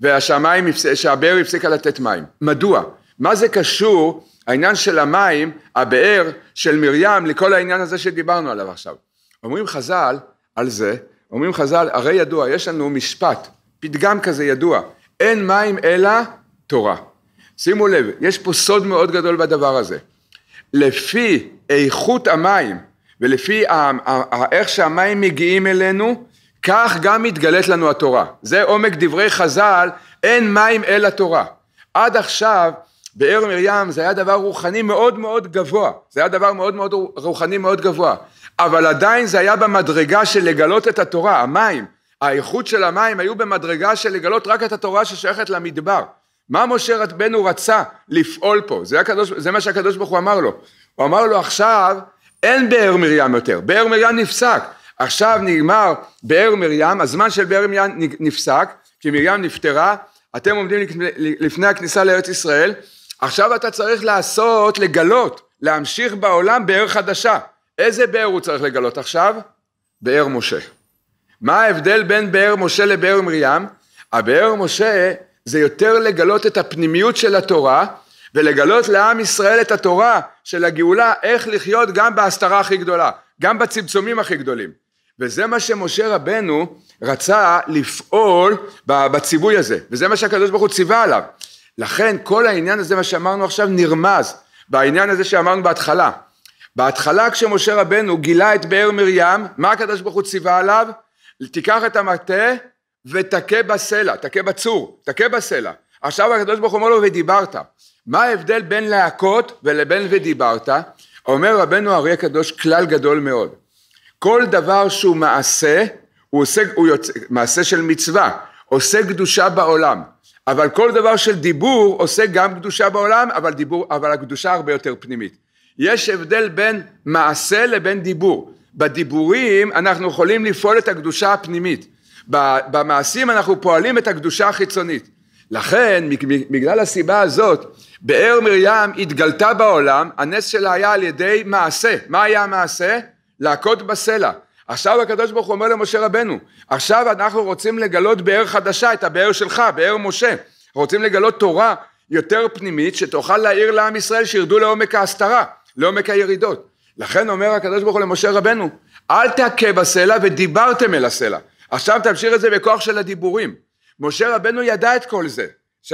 [SPEAKER 1] והשמיים, שהבאר הפסיקה לתת מים. מדוע? מה זה קשור העניין של המים, הבאר של מרים לכל העניין הזה שדיברנו עליו עכשיו? אומרים חז"ל על זה, אומרים חז"ל הרי ידוע יש לנו משפט פתגם כזה ידוע, אין מים אלא תורה. שימו לב, יש פה סוד מאוד גדול בדבר הזה. לפי איכות המים ולפי איך שהמים מגיעים אלינו, כך גם מתגלית לנו התורה. זה עומק דברי חז"ל, אין מים אלא תורה. עד עכשיו באר מרים זה היה דבר רוחני מאוד מאוד גבוה, זה היה דבר מאוד מאוד רוחני מאוד גבוה, אבל עדיין זה היה במדרגה של לגלות את התורה, המים. האיכות של המים היו במדרגה של לגלות רק את התורה ששייכת למדבר. מה משה רבנו רצה לפעול פה? זה, הקדוש, זה מה שהקדוש ברוך הוא אמר לו. הוא אמר לו עכשיו אין באר מרים יותר, באר מרים נפסק. עכשיו נגמר באר מרים, הזמן של באר מרים נפסק, כי מרים נפטרה, אתם עומדים לפני הכניסה לארץ ישראל, עכשיו אתה צריך לעשות, לגלות, להמשיך בעולם באר חדשה. איזה באר הוא צריך לגלות עכשיו? באר משה. מה ההבדל בין באר משה לבאר מרים? הבאר משה זה יותר לגלות את הפנימיות של התורה ולגלות לעם ישראל את התורה של הגאולה, איך לחיות גם בהסתרה הכי גדולה, גם בצמצומים הכי גדולים. וזה מה שמשה רבנו רצה לפעול בציווי הזה, וזה מה שהקדוש ברוך הוא ציווה עליו. לכן כל העניין הזה, מה שאמרנו עכשיו, נרמז בעניין הזה שאמרנו בהתחלה. בהתחלה כשמשה רבנו גילה את באר מרים, מה הקדוש ברוך הוא ציווה עליו? תיקח את המטה ותכה בסלע, תכה בצור, תכה בסלע. עכשיו הקדוש ברוך הוא אומר לו ודיברת. מה ההבדל בין להכות ולבין ודיברת? אומר רבנו אריה קדוש כלל גדול מאוד. כל דבר שהוא מעשה, הוא עושה, הוא יוצא, מעשה של מצווה, עושה קדושה בעולם. אבל כל דבר של דיבור עושה גם קדושה בעולם, אבל, דיבור, אבל הקדושה הרבה יותר פנימית. יש הבדל בין מעשה לבין דיבור. בדיבורים אנחנו יכולים לפעול את הקדושה הפנימית, במעשים אנחנו פועלים את הקדושה החיצונית. לכן, בגלל הסיבה הזאת, באר מרים התגלתה בעולם, הנס שלה היה על ידי מעשה. מה היה המעשה? להכות בסלע. עכשיו הקדוש ברוך הוא אומר למשה רבנו, עכשיו אנחנו רוצים לגלות באר חדשה, את הבאר שלך, באר משה. רוצים לגלות תורה יותר פנימית שתוכל להעיר לעם ישראל שירדו לעומק ההסתרה, לעומק הירידות. לכן אומר הקדוש ברוך הוא למשה רבנו, אל תעכה בסלע ודיברתם אל הסלע. עכשיו תמשיך את זה בכוח של הדיבורים. משה רבנו ידע את כל זה. ש...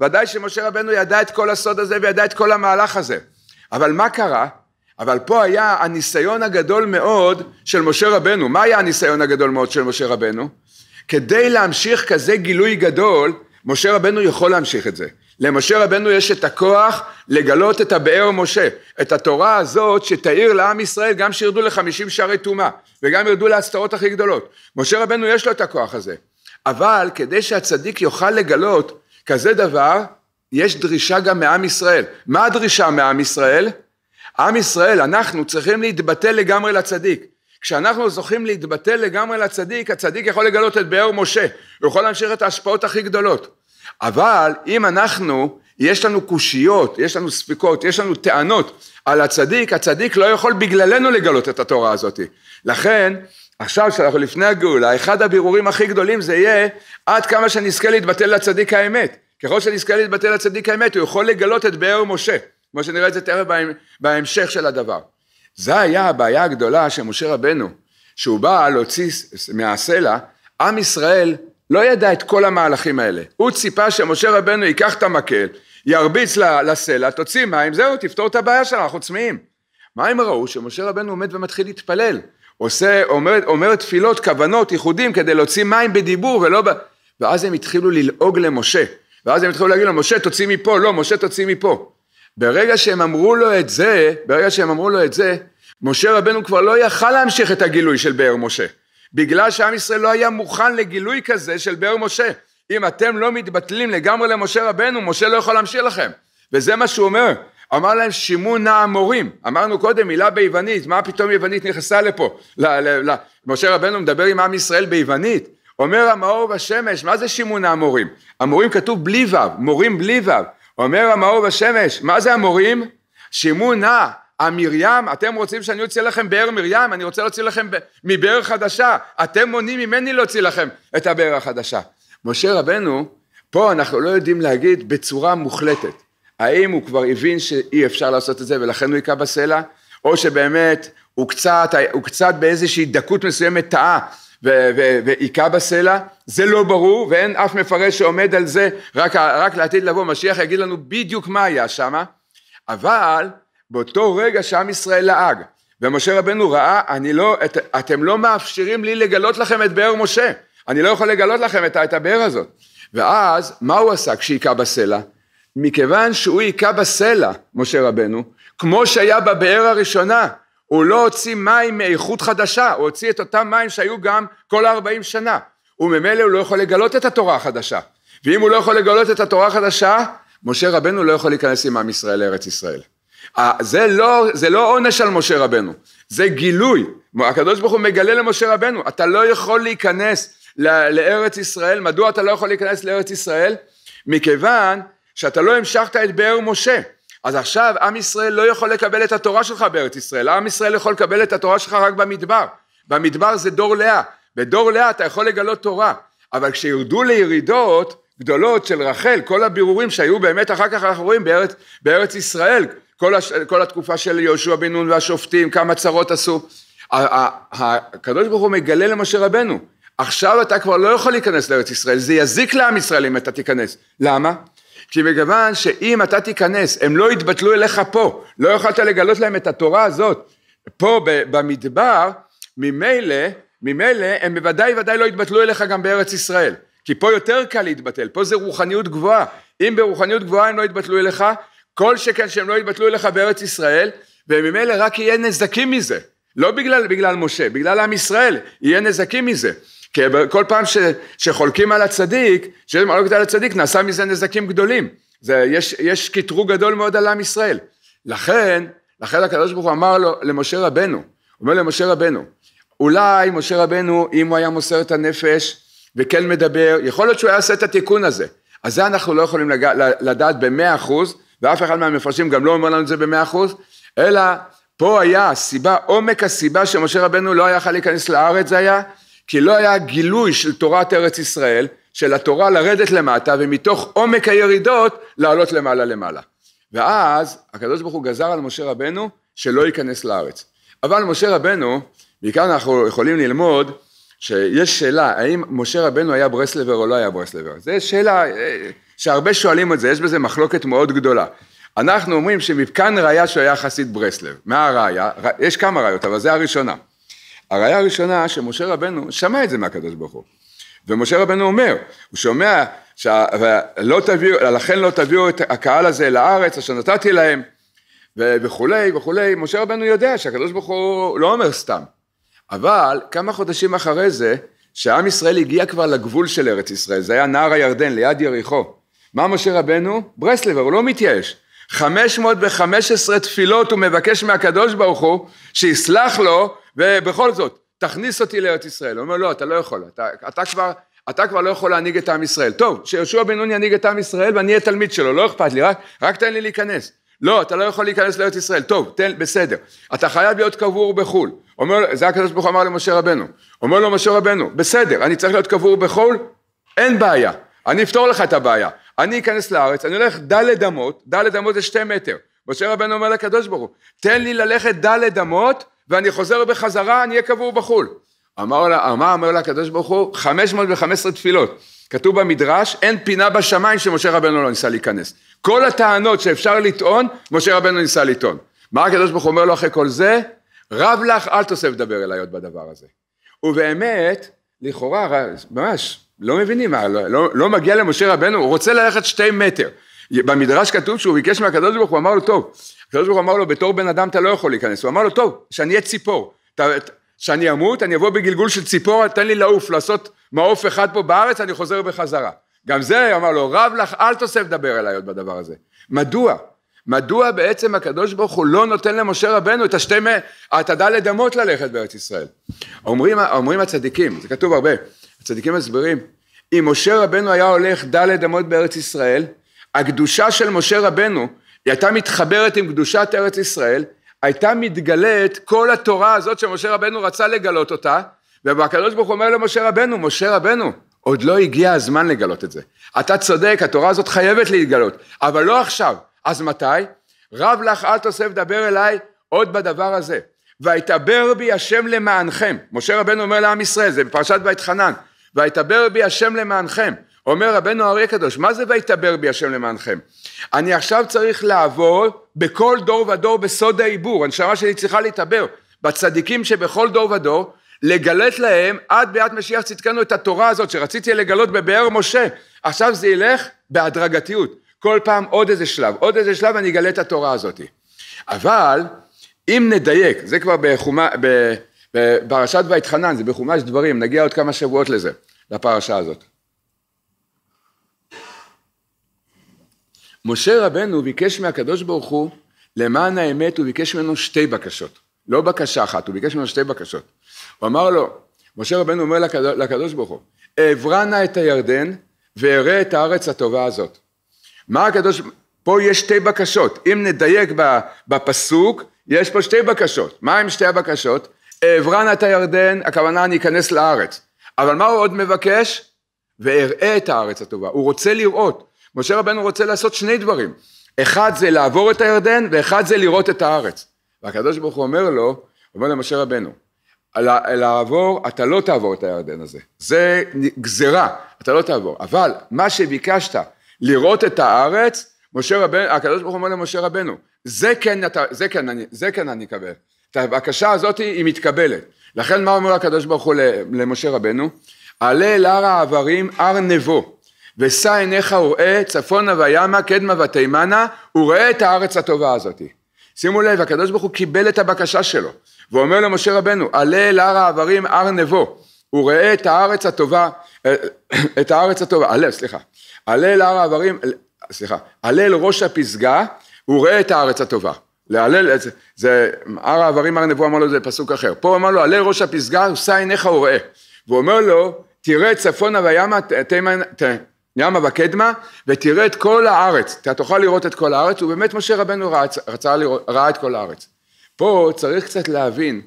[SPEAKER 1] ודאי שמשה רבנו ידע את כל הסוד הזה וידע את כל המהלך הזה. אבל מה קרה? אבל פה היה הניסיון הגדול מאוד של משה רבנו. מה היה הניסיון הגדול מאוד של משה רבנו? כדי להמשיך כזה גילוי גדול, משה רבנו יכול להמשיך את זה. למשה רבנו יש את הכוח לגלות את הבאר משה, את התורה הזאת שתאיר לעם ישראל גם שירדו לחמישים שערי טומאה וגם ירדו להסתרות הכי גדולות. משה רבנו יש לו את הכוח הזה, אבל כדי שהצדיק יוכל לגלות כזה דבר, יש דרישה גם מעם ישראל. מה הדרישה מעם ישראל? עם ישראל, אנחנו צריכים להתבטל לגמרי לצדיק. כשאנחנו זוכים להתבטל לגמרי לצדיק, הצדיק יכול לגלות את באר משה, הוא יכול להמשיך את ההשפעות הכי גדולות. אבל אם אנחנו, יש לנו קושיות, יש לנו ספקות, יש לנו טענות על הצדיק, הצדיק לא יכול בגללנו לגלות את התורה הזאת. לכן, עכשיו שאנחנו לפני הגאולה, אחד הבירורים הכי גדולים זה יהיה עד כמה שנזכה להתבטל לצדיק האמת. ככל שנזכה להתבטל לצדיק האמת, הוא יכול לגלות את באר משה, כמו שנראה את זה תכף בהמשך של הדבר. זה היה הבעיה הגדולה של משה רבנו, שהוא בא להוציא מהסלע, עם ישראל לא ידע את כל המהלכים האלה. הוא ציפה שמשה רבנו ייקח את המקל, ירביץ לסלע, תוציא מים, זהו, תפתור את הבעיה שלנו, אנחנו צמאים. מה הם ראו? שמשה רבנו עומד ומתחיל להתפלל. עושה, אומר, אומר תפילות, כוונות, ייחודים, כדי להוציא מים בדיבור ולא ב... ואז הם התחילו ללעוג למשה. ואז הם התחילו להגיד לו, משה תוציא מפה, לא, משה תוציא מפה. ברגע שהם אמרו לו את זה, ברגע שהם אמרו לו את זה, משה רבנו כבר לא יכל להמשיך את הגילוי של באר משה. בגלל שעם ישראל לא היה מוכן לגילוי כזה של באר משה. אם אתם לא מתבטלים לגמרי למשה רבנו, משה לא יכול להמשיך לכם. וזה מה שהוא אומר. אמר להם שימו נא המורים. אמרנו קודם מילה ביוונית, מה פתאום יוונית נכנסה לפה? ל, ל, ל, משה רבנו מדבר עם עם ישראל ביוונית. אומר המאור בשמש, מה זה שימון האמורים? המורים כתוב בלי וו, מורים בלי וו. אומר המאור בשמש, מה זה המורים? שימון נא, המרים, אתם רוצים שאני אוציא לכם באר מרים? אני רוצה להוציא לכם מבאר חדשה. אתם מונעים ממני להוציא לכם את הבאר החדשה. משה רבנו, פה אנחנו לא יודעים להגיד בצורה מוחלטת, האם הוא כבר הבין שאי אפשר לעשות את זה ולכן הוא היכה בסלע, או שבאמת הוא קצת, הוא קצת באיזושהי דקות מסוימת טעה והיכה בסלע, זה לא ברור ואין אף מפרש שעומד על זה, רק, רק לעתיד לבוא משיח יגיד לנו בדיוק מה היה שם, אבל באותו רגע שעם ישראל לעג, ומשה רבנו ראה, אני לא, את, אתם לא מאפשרים לי לגלות לכם את באר משה, אני לא יכול לגלות לכם את, את הבאר הזאת. ואז, מה הוא עשה כשהיכה בסלע? מכיוון שהוא היכה בסלע, משה רבנו, כמו שהיה בבאר הראשונה, הוא לא הוציא מים מאיכות חדשה, הוא הוציא את אותם מים שהיו גם כל 40 שנה, וממילא הוא לא יכול לגלות את התורה החדשה, ואם הוא לא יכול לגלות את התורה החדשה, משה רבנו לא יכול להיכנס עם עם ישראל לארץ ישראל. זה לא, זה לא עונש על משה רבנו, זה גילוי. הקדוש ברוך הוא מגלה למשה רבנו, אתה לא יכול להיכנס לארץ ישראל, מדוע אתה לא יכול להיכנס לארץ ישראל? מכיוון שאתה לא המשכת את באר משה. אז עכשיו עם ישראל לא יכול לקבל את התורה שלך בארץ ישראל, עם ישראל יכול לקבל את התורה שלך רק במדבר. במדבר זה דור לאה, בדור לאה אתה יכול לגלות תורה, אבל כשירדו לירידות גדולות של רחל, כל הבירורים שהיו באמת אחר כך אנחנו רואים בארץ, בארץ ישראל, כל, הש... כל התקופה של יהושע בן נון והשופטים, כמה צרות עשו. הקדוש ברוך הוא מגלה למשה רבנו, עכשיו אתה כבר לא יכול להיכנס לארץ ישראל, זה יזיק לעם ישראל אם אתה תיכנס. למה? כי מכיוון שאם אתה תיכנס, הם לא יתבטלו אליך פה, לא יכולת לגלות להם את התורה הזאת. פה במדבר, ממילא, ממילא הם בוודאי ודאי לא יתבטלו אליך גם בארץ ישראל. כי פה יותר קל להתבטל, פה זה רוחניות גבוהה. אם ברוחניות גבוהה הם לא יתבטלו אליך, כל שכן שהם לא יתבטלו אליך בארץ ישראל, וממילא רק יהיה נזקים מזה. לא בגלל, בגלל משה, בגלל עם ישראל, יהיה נזקים מזה. כי כל פעם ש, שחולקים על הצדיק, שיש מחלוקת על הצדיק, נעשה מזה נזקים גדולים. זה, יש, יש קטרוג גדול מאוד על עם ישראל. לכן, לכן הקדוש ברוך הוא אמר לו, למשה רבנו, אומר למשה רבנו, אולי משה רבנו, אם הוא היה מוסר את הנפש וכן מדבר, יכול להיות שהוא היה עושה את התיקון הזה. אז זה אנחנו לא יכולים לגע, לדעת במאה אחוז, ואף אחד מהמפרשים גם לא אומר לנו את זה במאה אחוז, אלא פה היה הסיבה, עומק הסיבה שמשה רבנו לא היה יכול להיכנס לארץ זה היה, כי לא היה גילוי של תורת ארץ ישראל, של התורה לרדת למטה ומתוך עומק הירידות לעלות למעלה למעלה. ואז הקדוש ברוך הוא גזר על משה רבנו שלא ייכנס לארץ. אבל משה רבנו, בעיקר אנחנו יכולים ללמוד שיש שאלה האם משה רבנו היה ברסלבר או לא היה ברסלבר. זו שאלה אה, שהרבה שואלים את זה, יש בזה מחלוקת מאוד גדולה. אנחנו אומרים שמכאן ראיה שהוא היה חסיד ברסלב. מה הראיה? יש כמה ראיות, אבל זה הראשונה. הראיה הראשונה שמשה רבנו שמע את זה מהקדוש ברוך הוא. ומשה רבנו אומר, הוא שומע שלא תביאו, לכן לא תביאו את הקהל הזה לארץ אשר נתתי להם וכולי וכולי, משה רבנו יודע שהקדוש ברוך הוא לא אומר סתם, אבל כמה חודשים אחרי זה, שעם ישראל הגיע כבר לגבול של ארץ ישראל, זה היה נהר הירדן ליד יריחו, מה משה רבנו? ברסלב, אבל הוא לא מתייאש. 515 תפילות הוא מבקש מהקדוש ברוך הוא שיסלח לו ובכל זאת תכניס אותי לארץ ישראל. הוא אומר לא אתה לא יכול, אתה, אתה, כבר, אתה כבר לא יכול להנהיג את עם ישראל. טוב שיהושע בן נון ינהיג את עם ישראל ואני אהיה תלמיד שלו לא אכפת לי רק, רק תן לי להיכנס. לא אתה לא יכול להיכנס לארץ ישראל טוב תן בסדר אתה חייב להיות קבור בחו"ל. אומר, זה הקדוש ברוך הוא אמר למשה רבנו. אומר לו משה רבנו בסדר אני צריך להיות קבור בחו"ל אין בעיה אני אפתור לך את הבעיה אני אכנס לארץ, אני הולך דלת אמות, דלת אמות זה שתי מטר. משה רבנו אומר לקדוש ברוך הוא, תן לי ללכת דלת אמות ואני חוזר בחזרה, אני אהיה קבור בחו"ל. אמר לה, מה אומר לה הקדוש ברוך הוא? 515 תפילות. כתוב במדרש, אין פינה בשמיים שמשה רבנו לא ניסה להיכנס. כל הטענות שאפשר לטעון, משה רבנו ניסה לטעון. מה הקדוש ברוך הוא אומר לו אחרי כל זה? רב לך, אל תוסף לדבר אליי עוד בדבר הזה. ובאמת, לכאורה, ממש, לא מבינים מה, לא, לא, לא מגיע למשה רבנו, הוא רוצה ללכת שתי מטר. במדרש כתוב שהוא ביקש מהקדוש ברוך הוא, אמר לו, טוב, הקדוש ברוך הוא אמר לו, בתור בן אדם אתה לא יכול להיכנס, הוא אמר לו, טוב, שאני אהיה ציפור, שאני אמות, אני אבוא בגלגול של ציפור, תן לי לעוף, לעשות מעוף אחד פה בארץ, אני חוזר בחזרה. גם זה, אמר לו, רב לך, אל תוסף לדבר אליי עוד בדבר הזה. מדוע? מדוע בעצם הקדוש ברוך הוא לא נותן למשה רבנו את השתי, מ... את הדלת אמות ללכת בארץ ישראל? אומרים, אומרים הצדיקים, זה כתוב הרבה, הצדיקים מסבירים, אם משה רבנו היה הולך ד' אמות בארץ ישראל, הקדושה של משה רבנו, היא הייתה מתחברת עם קדושת ארץ ישראל, הייתה מתגלית כל התורה הזאת שמשה רבנו רצה לגלות אותה, והקדוש ברוך הוא אומר למשה רבנו, משה רבנו, עוד לא הגיע הזמן לגלות את זה. אתה צודק, התורה הזאת חייבת להתגלות, אבל לא עכשיו. אז מתי? רב לך אל תוסף דבר אליי עוד בדבר הזה. ויתבר בי השם למענכם. משה רבנו אומר לעם ישראל, זה בפרשת בית חנן, ויתבר בי השם למענכם. אומר רבנו אריה הקדוש, מה זה ויתבר בי השם למענכם? אני עכשיו צריך לעבור בכל דור ודור בסוד העיבור, הנשמה שלי צריכה להתעבר, בצדיקים שבכל דור ודור, לגלת להם עד ביאת משיח צדקנו את התורה הזאת שרציתי לגלות בבאר משה, עכשיו זה ילך בהדרגתיות, כל פעם עוד איזה שלב, עוד איזה שלב אני אגלה את התורה הזאת. אבל אם נדייק, זה כבר בחומה, ב... בפרשת ויתחנן, זה בחומש דברים, נגיע עוד כמה שבועות לזה, לפרשה הזאת. משה רבנו ביקש מהקדוש ברוך הוא, למען האמת הוא ביקש ממנו שתי בקשות, לא בקשה אחת, הוא ביקש ממנו שתי בקשות. הוא אמר לו, משה רבנו אומר לקדוש, לקדוש ברוך הוא, אעברה נא את הירדן ואראה את הארץ הטובה הזאת. מה הקדוש, פה יש שתי בקשות, אם נדייק בפסוק, יש פה שתי בקשות. מה עם שתי הבקשות? נא את הירדן, הכוונה אני אכנס לארץ. אבל מה הוא עוד מבקש? ואראה את הארץ הטובה. הוא רוצה לראות. משה רבנו רוצה לעשות שני דברים. אחד זה לעבור את הירדן, ואחד זה לראות את הארץ. והקדוש ברוך הוא אומר לו, אומר למשה רבנו, לעבור, אתה לא תעבור את הירדן הזה. זה גזירה, אתה לא תעבור. אבל מה שביקשת, לראות את הארץ, משה רבנו, הקדוש ברוך הוא אומר למשה רבנו, זה כן, אתה, זה כן, זה כן אני אקבל. כן את הבקשה הזאת היא מתקבלת. לכן מה אומר הקדוש ברוך הוא למשה רבנו? עלה אל הר העברים הר נבו ושא עיניך וראה צפונה וימה קדמה ותימנה וראה את הארץ הטובה הזאת. שימו לב הקדוש ברוך הוא קיבל את הבקשה שלו ואומר למשה רבנו עלה אל הר העברים הר נבו וראה את הארץ הטובה אה, את הארץ הטובה עלה סליחה עלה אל הר העברים סליחה עלה אל ראש הפסגה וראה את הארץ הטובה להלל, זה, זה הר האיברים, הר הנבואה, אמר לו, זה פסוק אחר. פה אמר לו, הלל ראש הפסגה, ושא עיניך וראה. והוא אומר לו, תראה צפונה וימה, תימן, ת, ימה וקדמה, ותראה את כל הארץ. אתה תוכל לראות את כל הארץ, ובאמת משה רבנו רצה, רצה לראות, ראה את כל הארץ. פה צריך קצת להבין,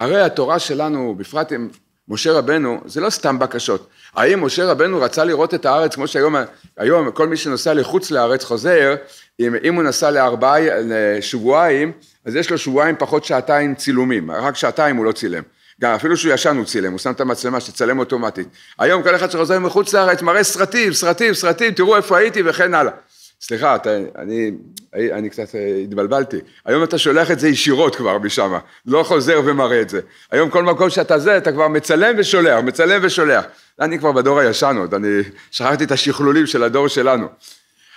[SPEAKER 1] הרי התורה שלנו, בפרט עם משה רבנו, זה לא סתם בקשות. האם משה רבנו רצה לראות את הארץ, כמו שהיום היום, כל מי שנוסע לחוץ לארץ חוזר, אם, אם הוא נסע לארבעה, לשבועיים, אז יש לו שבועיים פחות שעתיים צילומים, רק שעתיים הוא לא צילם. גם אפילו שהוא ישן הוא צילם, הוא שם את המצלמה שתצלם אוטומטית. היום כל אחד שחוזר מחוץ לארץ מראה סרטים, סרטים, סרטים, תראו איפה הייתי וכן הלאה. סליחה, אתה, אני, אני קצת אה, התבלבלתי. היום אתה שולח את זה ישירות כבר משם, לא חוזר ומראה את זה. היום כל מקום שאתה זה, אתה כבר מצלם ושולח, מצלם ושולח. אני כבר בדור הישן עוד, אני שכחתי את השכלולים של הדור שלנו.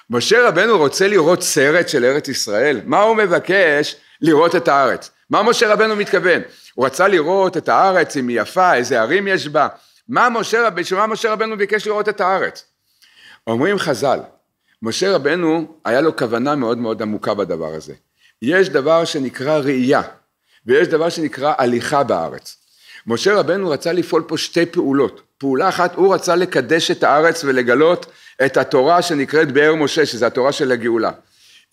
[SPEAKER 1] משה רבנו רוצה לראות סרט של ארץ ישראל, מה הוא מבקש? לראות את הארץ. מה משה רבנו מתכוון? הוא רצה לראות את הארץ, אם היא יפה, איזה ערים יש בה. מה משה, שמה משה רבנו ביקש לראות את הארץ? אומרים חז"ל, משה רבנו היה לו כוונה מאוד מאוד עמוקה בדבר הזה. יש דבר שנקרא ראייה, ויש דבר שנקרא הליכה בארץ. משה רבנו רצה לפעול פה שתי פעולות. פעולה אחת, הוא רצה לקדש את הארץ ולגלות את התורה שנקראת באר משה, שזו התורה של הגאולה.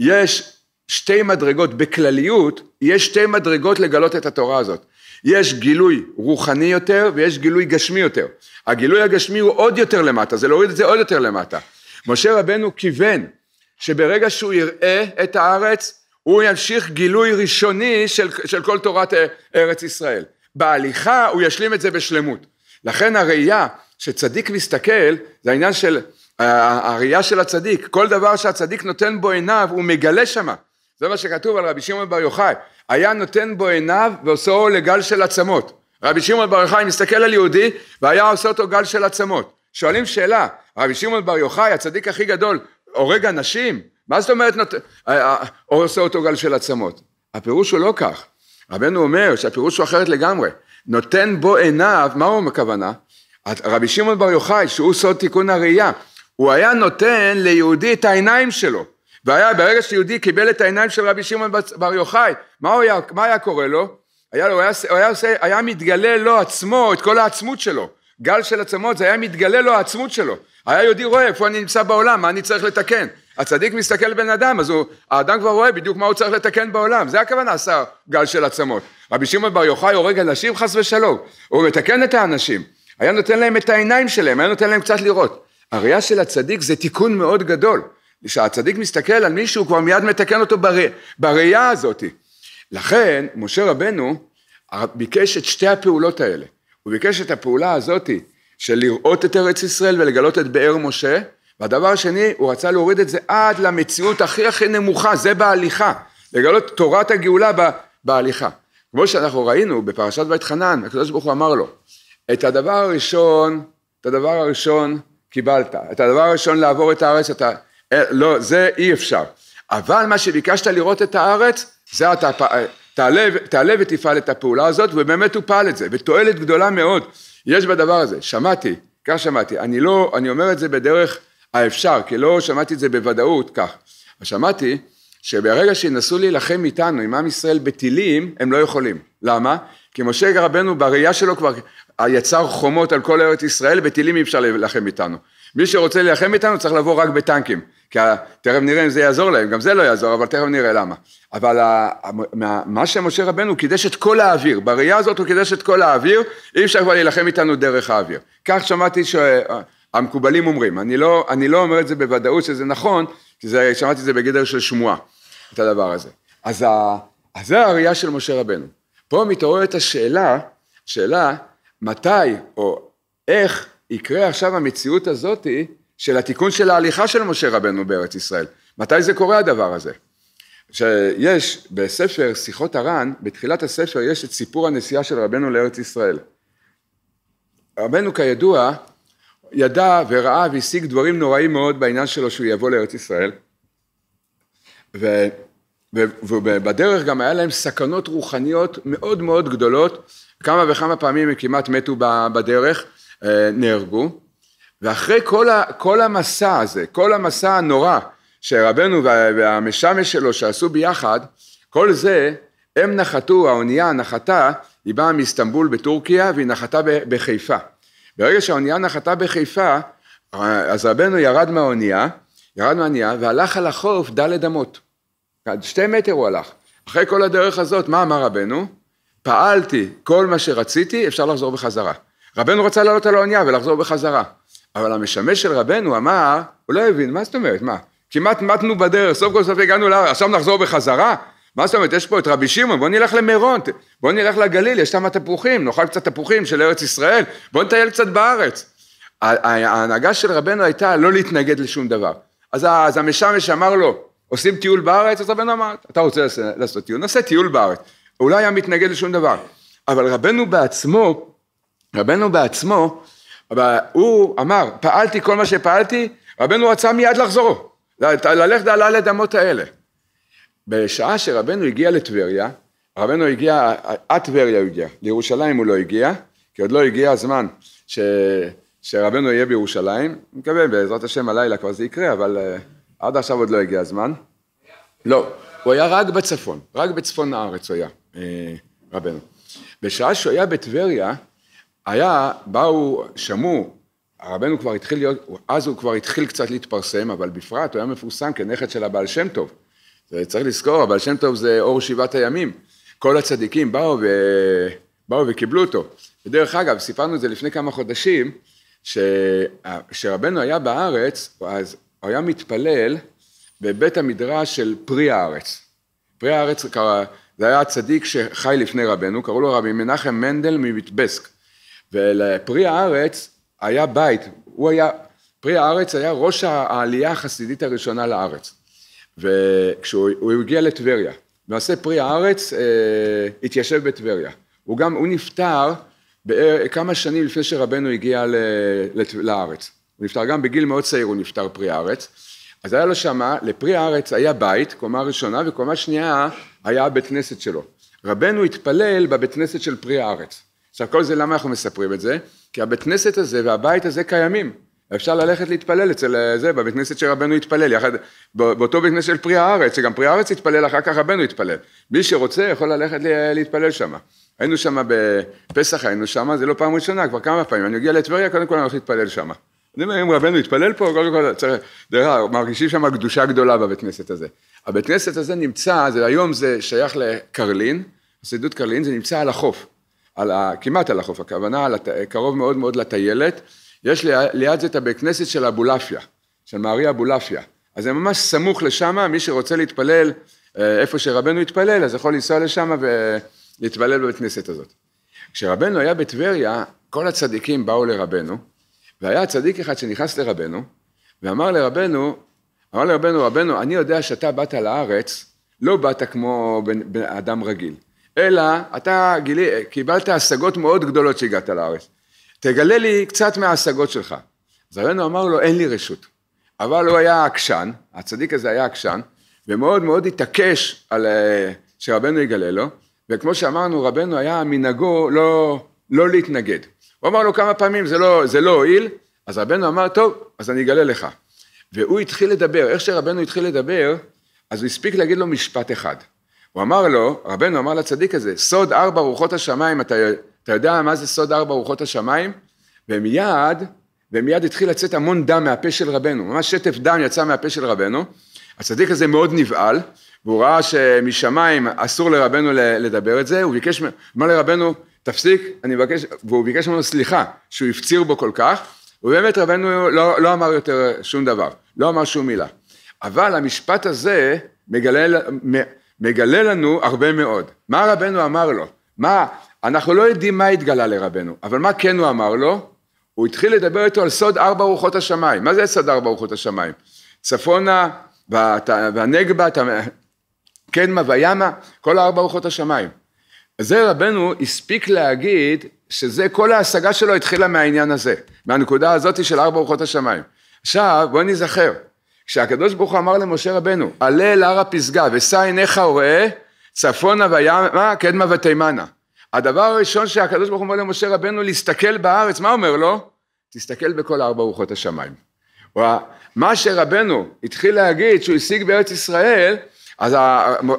[SPEAKER 1] יש שתי מדרגות, בכלליות, יש שתי מדרגות לגלות את התורה הזאת. יש גילוי רוחני יותר ויש גילוי גשמי יותר. הגילוי הגשמי הוא עוד יותר למטה, זה להוריד את זה עוד יותר למטה. משה רבנו כיוון שברגע שהוא יראה את הארץ, הוא ימשיך גילוי ראשוני של, של כל תורת אה, ארץ ישראל. בהליכה הוא ישלים את זה בשלמות. לכן הראייה שצדיק מסתכל, זה העניין של הראייה של הצדיק, כל דבר שהצדיק נותן בו עיניו הוא מגלה שמה, זה מה שכתוב על רבי שמעון בר יוחאי, היה נותן בו עיניו ועושה אור לגל של עצמות, רבי שמעון בר יוחאי מסתכל על יהודי והיה עושה אותו גל של עצמות, שואלים שאלה, רבי שמעון בר יוחאי הצדיק הכי גדול הורג אנשים? מה זאת אומרת נות... עושה אותו גל של עצמות? הפירוש הוא לא כך, רבנו אומר שהפירוש הוא אחרת לגמרי, נותן בו עיניו, מה הוא הכוונה? רבי שמעון בר יוחאי שהוא סוד תיקון הראייה הוא היה נותן ליהודי את העיניים שלו. והיה, ברגע שיהודי קיבל את העיניים של רבי שמעון בר יוחאי, מה, הוא היה, מה היה קורה לו? היה, לו, היה, היה, היה, היה מתגלה לו עצמו, את כל העצמות שלו. גל של עצמות, זה היה מתגלה לו העצמות שלו. היה יהודי רואה איפה אני נמצא בעולם, מה אני צריך לתקן. הצדיק מסתכל בן אדם, אז הוא, האדם כבר רואה בדיוק מה הוא צריך לתקן בעולם. זה הכוונה, עשה גל של עצמות. רבי שמעון בר יוחאי הורג אנשים חס ושלום. הוא מתקן את האנשים. היה נותן להם את העיניים שלהם, היה נותן להם קצת לראות. הראייה של הצדיק זה תיקון מאוד גדול. כשהצדיק מסתכל על מישהו, הוא כבר מיד מתקן אותו בראי, בראייה הזאת. לכן, משה רבנו אה, ביקש את שתי הפעולות האלה. הוא ביקש את הפעולה הזאת של לראות את ארץ ישראל ולגלות את באר משה, והדבר השני, הוא רצה להוריד את זה עד למציאות הכי הכי נמוכה, זה בהליכה. לגלות תורת הגאולה בהליכה. כמו שאנחנו ראינו בפרשת בית חנן, הקדוש ברוך הוא אמר לו, את הדבר הראשון, את הדבר הראשון קיבלת. את הדבר הראשון לעבור את הארץ, אתה... אה, לא, זה אי אפשר. אבל מה שביקשת לראות את הארץ, זה אתה אה, תעלה, תעלה ותפעל את הפעולה הזאת, ובאמת הוא פעל את זה, ותועלת גדולה מאוד יש בדבר הזה. שמעתי, כך שמעתי. אני לא, אני אומר את זה בדרך האפשר, כי לא שמעתי את זה בוודאות כך. אבל שמעתי שברגע שינסו להילחם איתנו, עם עם ישראל בטילים, הם לא יכולים. למה? כי משה רבנו בראייה שלו כבר יצר חומות על כל ארץ ישראל, וטילים אי אפשר להילחם איתנו. מי שרוצה להילחם איתנו צריך לבוא רק בטנקים, כי תכף נראה אם זה יעזור להם, גם זה לא יעזור, אבל תכף נראה למה. אבל מה שמשה רבנו קידש את כל האוויר, בראייה הזאת הוא קידש את כל האוויר, אי אפשר כבר להילחם איתנו דרך האוויר. כך שמעתי שהמקובלים אומרים, אני לא, אני לא אומר את זה בוודאות שזה נכון, כי זה, שמעתי את זה בגדר של שמועה, את הדבר הזה. אז, ה, אז זה הראייה של משה רבנו. פה מתעוררת השאלה, שאלה, מתי או איך יקרה עכשיו המציאות הזאתי של התיקון של ההליכה של משה רבנו בארץ ישראל. מתי זה קורה הדבר הזה? שיש בספר שיחות הר"ן, בתחילת הספר יש את סיפור הנסיעה של רבנו לארץ ישראל. רבנו כידוע ידע וראה והשיג דברים נוראים מאוד בעניין שלו שהוא יבוא לארץ ישראל ו, ובדרך גם היה להם סכנות רוחניות מאוד מאוד גדולות כמה וכמה פעמים הם כמעט מתו בדרך, אה, נהרגו, ואחרי כל, ה, כל המסע הזה, כל המסע הנורא שרבנו והמשמש שלו שעשו ביחד, כל זה, הם נחתו, האונייה נחתה, היא באה מאיסטנבול בטורקיה והיא נחתה בחיפה. ברגע שהאונייה נחתה בחיפה, אז רבנו ירד מהאונייה, ירד מהאונייה והלך על החוף דלת אמות. שתי מטר הוא הלך. אחרי כל הדרך הזאת, מה אמר רבנו? פעלתי כל מה שרציתי, אפשר לחזור בחזרה. רבנו רצה לעלות על האונייה ולחזור בחזרה. אבל המשמש של רבנו אמר, הוא לא הבין, מה זאת אומרת, מה? כמעט מתנו בדרך, סוף כל סוף הגענו לארץ, עכשיו נחזור בחזרה? מה זאת אומרת, יש פה את רבי שמעון, בוא נלך למירון, בוא נלך לגליל, יש שם תפוחים, נאכל קצת תפוחים של ארץ ישראל, בוא נטייל קצת בארץ. ההנהגה של רבנו הייתה לא להתנגד לשום דבר. אז, אז המשמש אמר לו, עושים טיול בארץ? אז רבנו אמר, אתה רוצה לעשות טיול, נעשה טיול בארץ. הוא לא היה מתנגד לשום דבר. אבל רבנו בעצמו, רבנו בעצמו, הוא אמר, פעלתי כל מה שפעלתי, רבנו רצה מיד לחזור, ללכת על הלד אמות האלה. בשעה שרבנו הגיע לטבריה, רבנו הגיע, עד טבריה הוא הגיע, לירושלים הוא לא הגיע, כי עוד לא הגיע הזמן ש, שרבנו יהיה בירושלים, אני מקווה בעזרת השם הלילה כבר זה יקרה, אבל אה, עד עכשיו עוד לא הגיע הזמן. לא, הוא היה רק בצפון, רק בצפון הארץ הוא היה. אה, רבנו. בשעה שהוא היה בטבריה, היה, באו, שמעו, רבנו כבר התחיל להיות, אז הוא כבר התחיל קצת להתפרסם, אבל בפרט הוא היה מפורסם כנכד של הבעל שם טוב. צריך לזכור, הבעל שם טוב זה אור שבעת הימים. כל הצדיקים באו, ו... באו וקיבלו אותו. ודרך אגב, סיפרנו את זה לפני כמה חודשים, שרבנו היה בארץ, אז הוא היה מתפלל בבית המדרש של פרי הארץ. פרי הארץ, זה היה הצדיק שחי לפני רבנו, קראו לו רבי מנחם מנדל מביטבסק. ולפרי הארץ היה בית, הוא היה, פרי הארץ היה ראש העלייה החסידית הראשונה לארץ. וכשהוא הגיע לטבריה, למעשה פרי הארץ אה, התיישב בטבריה. הוא גם, הוא נפטר בער, כמה שנים לפני שרבנו הגיע ל, לת, לארץ. הוא נפטר גם בגיל מאוד צעיר, הוא נפטר פרי הארץ. אז היה לו שמה, לפרי הארץ היה בית, קומה ראשונה, וקומה שנייה היה הבית כנסת שלו. רבנו התפלל בבית כנסת של פרי הארץ. עכשיו כל זה למה אנחנו מספרים את זה? כי הבית כנסת הזה והבית הזה קיימים. אפשר ללכת להתפלל אצל אה, זה, בבית כנסת שרבנו התפלל, יחד, באותו בית כנסת של פרי הארץ, שגם פרי הארץ התפלל, אחר כך רבנו התפלל. מי שרוצה יכול ללכת להתפלל שם. היינו שם בפסח, היינו שם, זה לא פעם ראשונה, כבר כמה פעמים. אני אגיע לטבריה, קודם כל אני הולך להתפלל שם. אני אומר, אם רבנו התפלל פה, קודם כל צריך, דרך אגב, מרגישים שם קדושה גדולה בבית כנסת הזה. הבית כנסת הזה נמצא, זה, היום זה שייך לקרלין, שדות קרלין, זה נמצא על החוף, על ה, כמעט על החוף, הכוונה על הת, קרוב מאוד מאוד לטיילת, יש לי, ליד זה את הבית כנסת של אבולעפיה, של מארי אבולעפיה, אז זה ממש סמוך לשם, מי שרוצה להתפלל אה, איפה שרבנו התפלל, אז יכול לנסוע לשם ולהתפלל בבית כנסת הזאת. כשרבנו היה בטבריה, כל הצדיקים באו לרבנו, והיה צדיק אחד שנכנס לרבנו, ואמר לרבנו, אמר לי רבנו, רבנו, אני יודע שאתה באת לארץ, לא באת כמו בן, בן אדם רגיל, אלא אתה גילי, קיבלת השגות מאוד גדולות שהגעת לארץ. תגלה לי קצת מההשגות שלך. אז רבנו אמר לו, אין לי רשות. אבל הוא היה עקשן, הצדיק הזה היה עקשן, ומאוד מאוד התעקש על, אה, שרבנו יגלה לו, וכמו שאמרנו, רבנו היה מנהגו לא, לא להתנגד. הוא אמר לו כמה פעמים, זה לא, לא הועיל, לא אז רבנו אמר, טוב, אז אני אגלה לך. והוא התחיל לדבר, איך שרבנו התחיל לדבר, אז הוא הספיק להגיד לו משפט אחד. הוא אמר לו, רבנו אמר לצדיק הזה, סוד ארבע רוחות השמיים, אתה, אתה יודע מה זה סוד ארבע רוחות השמיים? ומיד, ומיד התחיל לצאת המון דם מהפה של רבנו, ממש שטף דם יצא מהפה של רבנו. הצדיק הזה מאוד נבהל, והוא ראה שמשמיים אסור לרבנו לדבר את זה, הוא ביקש, אמר לרבנו, תפסיק, אני מבקש, והוא ביקש ממנו סליחה, שהוא הפציר בו כל כך, ובאמת רבנו לא, לא אמר יותר שום דבר, לא אמר שום מילה. אבל המשפט הזה מגלה, מגלה לנו הרבה מאוד. מה רבנו אמר לו? מה, אנחנו לא יודעים מה התגלה לרבנו, אבל מה כן הוא אמר לו? הוא התחיל לדבר איתו על סוד ארבע רוחות השמיים. מה זה סוד ארבע רוחות השמיים? צפונה והנגבה, קדמה וימה, כל ארבע רוחות השמיים. זה רבנו הספיק להגיד שזה, כל ההשגה שלו התחילה מהעניין הזה, מהנקודה הזאת של ארבע רוחות השמיים. עכשיו, בואי נזכר, כשהקדוש ברוך הוא אמר למשה רבנו, עלה אל הר הפסגה ושא עיניך וראה, צפונה וימה, קדמה ותימנה. הדבר הראשון שהקדוש ברוך הוא אומר למשה רבנו להסתכל בארץ, מה אומר לו? תסתכל בכל ארבע רוחות השמיים. מה שרבנו התחיל להגיד שהוא השיג בארץ ישראל, אז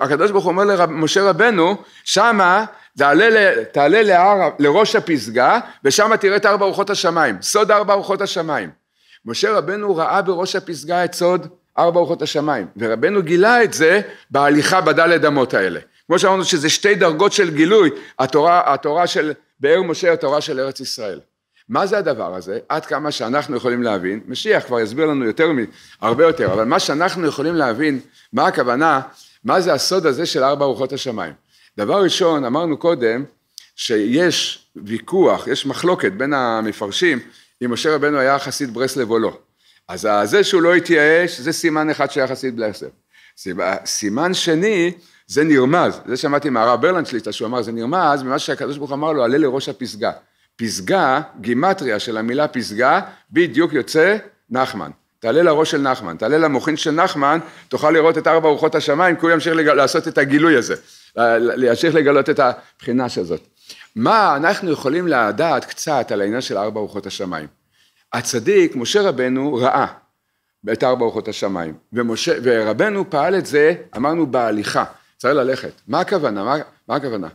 [SPEAKER 1] הקדוש ברוך הוא אומר למשה רבנו, שמה תעלה תעלה להר, לראש הפסגה, ושם תראה את ארבע רוחות השמיים, סוד ארבע רוחות השמיים. משה רבנו ראה בראש הפסגה את סוד ארבע רוחות השמיים, ורבנו גילה את זה בהליכה בדלת אמות האלה. כמו שאמרנו שזה שתי דרגות של גילוי, התורה, התורה של באר משה, התורה של ארץ ישראל. מה זה הדבר הזה? עד כמה שאנחנו יכולים להבין, משיח כבר יסביר לנו יותר, הרבה יותר, אבל מה שאנחנו יכולים להבין, מה הכוונה, מה זה הסוד הזה של ארבע רוחות השמיים. דבר ראשון, אמרנו קודם, שיש ויכוח, יש מחלוקת בין המפרשים, אם משה רבנו היה חסיד ברסלב או לא. אז זה שהוא לא התייאש, זה סימן אחד שהיה חסיד ברסלב. סימן שני, זה נרמז, זה שמעתי מהרב ברלנד שליטה שהוא אמר, זה נרמז ממה שהקדוש ברוך אמר לו, עלה לראש הפסגה. פסגה, גימטריה של המילה פסגה, בדיוק יוצא נחמן. תעלה לראש של נחמן, תעלה למוחין של נחמן, תוכל לראות את ארבע רוחות השמיים, כי הוא ימשיך לגל, לעשות את הגילוי הזה, להמשיך לגלות את הבחינה של זאת. מה אנחנו יכולים לדעת קצת על העניין של ארבע רוחות השמיים? הצדיק, משה רבנו, ראה את ארבע רוחות השמיים, ומשה, ורבנו פעל את זה, אמרנו, בהליכה, צריך ללכת. מה הכוונה? מה, מה הכוונה?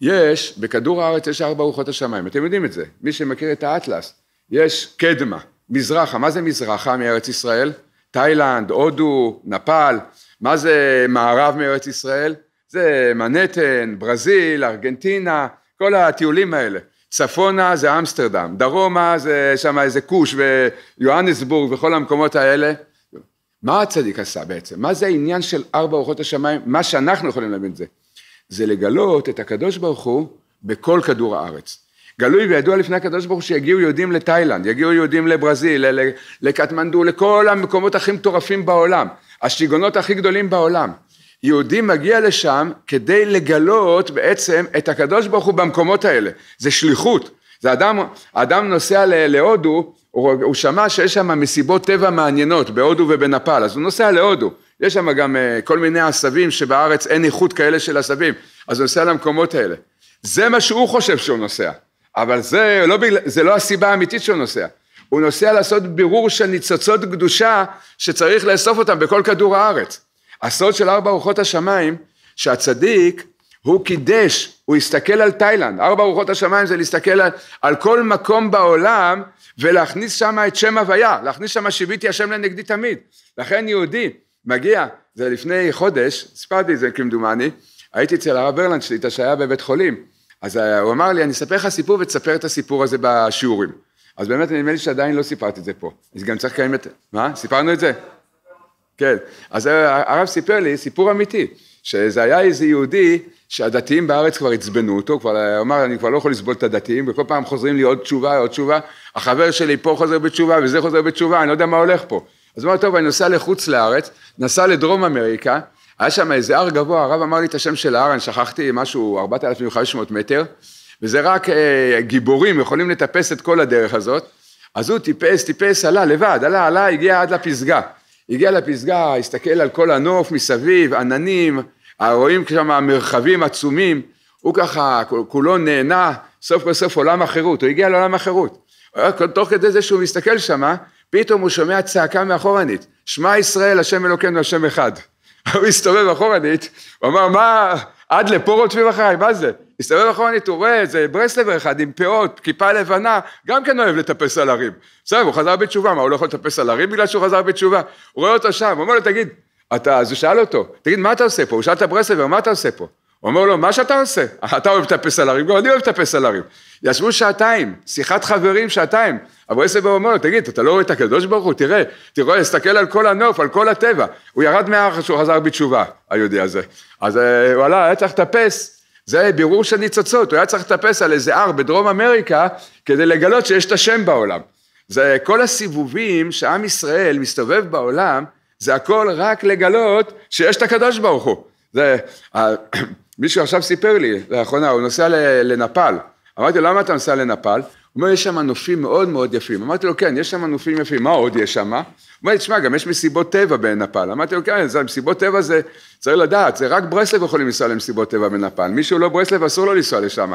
[SPEAKER 1] יש, בכדור הארץ יש ארבע רוחות השמיים, אתם יודעים את זה, מי שמכיר את האטלס, יש קדמה. מזרחה, מה זה מזרחה מארץ ישראל? תאילנד, הודו, נפאל, מה זה מערב מארץ ישראל? זה מנהטן, ברזיל, ארגנטינה, כל הטיולים האלה. צפונה זה אמסטרדם, דרומה זה שם איזה כוש ויוהנסבורג וכל המקומות האלה. מה הצדיק עשה בעצם? מה זה העניין של ארבע אורחות השמיים? מה שאנחנו יכולים להבין את זה. זה לגלות את הקדוש ברוך הוא בכל כדור הארץ. גלוי וידוע לפני הקדוש ברוך הוא שיגיעו יהודים לתאילנד, יגיעו יהודים לברזיל, לקטמנדו, לכל המקומות הכי מטורפים בעולם, השיגונות הכי גדולים בעולם. יהודי מגיע לשם כדי לגלות בעצם את הקדוש ברוך הוא במקומות האלה, זה שליחות, זה אדם, אדם נוסע להודו, הוא, הוא שמע שיש שם מסיבות טבע מעניינות בהודו ובנפאל, אז הוא נוסע להודו, יש שם גם אה, כל מיני עשבים שבארץ אין איכות כאלה של עשבים, אז הוא נוסע למקומות האלה, זה מה שהוא חושב שהוא נוסע, אבל זה לא, זה לא הסיבה האמיתית שהוא נוסע. הוא נוסע לעשות בירור של ניצוצות קדושה שצריך לאסוף אותם בכל כדור הארץ. הסוד של ארבע רוחות השמיים, שהצדיק הוא קידש, הוא הסתכל על תאילנד, ארבע רוחות השמיים זה להסתכל על, על כל מקום בעולם ולהכניס שם את שם הוויה, להכניס שם שיביתי השם לנגדי תמיד. לכן יהודי מגיע, זה לפני חודש, סיפרתי את זה כמדומני, הייתי אצל הרב ברלנד שליטה שהיה בבית חולים, אז אה, הוא אמר לי, אני אספר לך סיפור ותספר את הסיפור הזה בשיעורים. אז באמת, נדמה לי שעדיין לא סיפרתי את זה פה. אז גם צריך לקיים את... מה? סיפרנו את זה? כן. אז אה, הרב סיפר לי סיפור אמיתי, שזה היה איזה יהודי שהדתיים בארץ כבר עצבנו אותו, כבר אה, אמר, אני כבר לא יכול לסבול את הדתיים, וכל פעם חוזרים לי עוד תשובה, עוד תשובה, החבר שלי פה חוזר בתשובה וזה חוזר בתשובה, אני לא יודע מה הולך פה. אז הוא אמר, טוב, אני נוסע לחוץ לארץ, נסע לדרום אמריקה, היה שם איזה הר גבוה, הרב אמר לי את השם של ההר, אני שכחתי משהו, 4,500 מטר, וזה רק אה, גיבורים יכולים לטפס את כל הדרך הזאת. אז הוא טיפס, טיפס, עלה לבד, עלה, עלה, הגיע עד לפסגה. הגיע לפסגה, הסתכל על כל הנוף מסביב, עננים, רואים שם מרחבים עצומים, הוא ככה כולו נהנה, סוף כל סוף עולם החירות, הוא הגיע לעולם החירות. תוך כדי זה שהוא מסתכל שמה, פתאום הוא שומע צעקה מאחורנית, שמע ישראל, השם אלוקינו, השם אחד. הוא הסתובב אחורנית, הוא אמר, מה, עד לפה רודפים אחריי, מה זה? הסתובב אחורנית, הוא רואה איזה ברסלבר אחד עם פאות, כיפה לבנה, גם כן אוהב לטפס על הרים. בסדר, הוא חזר בתשובה, מה, הוא לא יכול לטפס על הרים בגלל שהוא חזר בתשובה? הוא רואה אותו שם, הוא אומר לו, תגיד, אתה, אז הוא שאל אותו, תגיד, מה אתה עושה פה? הוא שאל את הברסלבר, מה אתה עושה פה? הוא אומר לו, מה שאתה עושה, אתה אוהב לטפס על הרים, גם אני אוהב לטפס על הרים. ישבו שעתיים, שיחת חברים שעתיים, אבל עשבר אומר לו, תגיד, אתה לא רואה את הקדוש ברוך הוא? תראה, תראה, תסתכל על כל הנוף, על כל הטבע. הוא ירד מהר שהוא חזר בתשובה, היהודי הזה. אז אה, הוא עלה, היה צריך לטפס, זה בירור של ניצוצות, הוא היה צריך לטפס על איזה הר בדרום אמריקה, כדי לגלות שיש את השם בעולם. זה כל הסיבובים שעם ישראל מסתובב בעולם, זה הכל רק לגלות שיש את הקדוש ברוך הוא. זה, אה, מישהו עכשיו סיפר לי, לאחרונה, הוא נוסע לנפאל. אמרתי לו, למה אתה נוסע לנפאל? הוא אומר, יש שם נופים מאוד מאוד יפים. אמרתי לו, כן, יש שם נופים יפים, מה עוד יש שם? אה? הוא אומר תשמע, גם יש מסיבות טבע בנפאל. אמרתי לו, כן, זה, מסיבות טבע זה, צריך לדעת, זה רק ברסלב יכולים לנסוע למסיבות טבע בנפאל. מי שהוא לא ברסלב, אסור לו לנסוע לשם.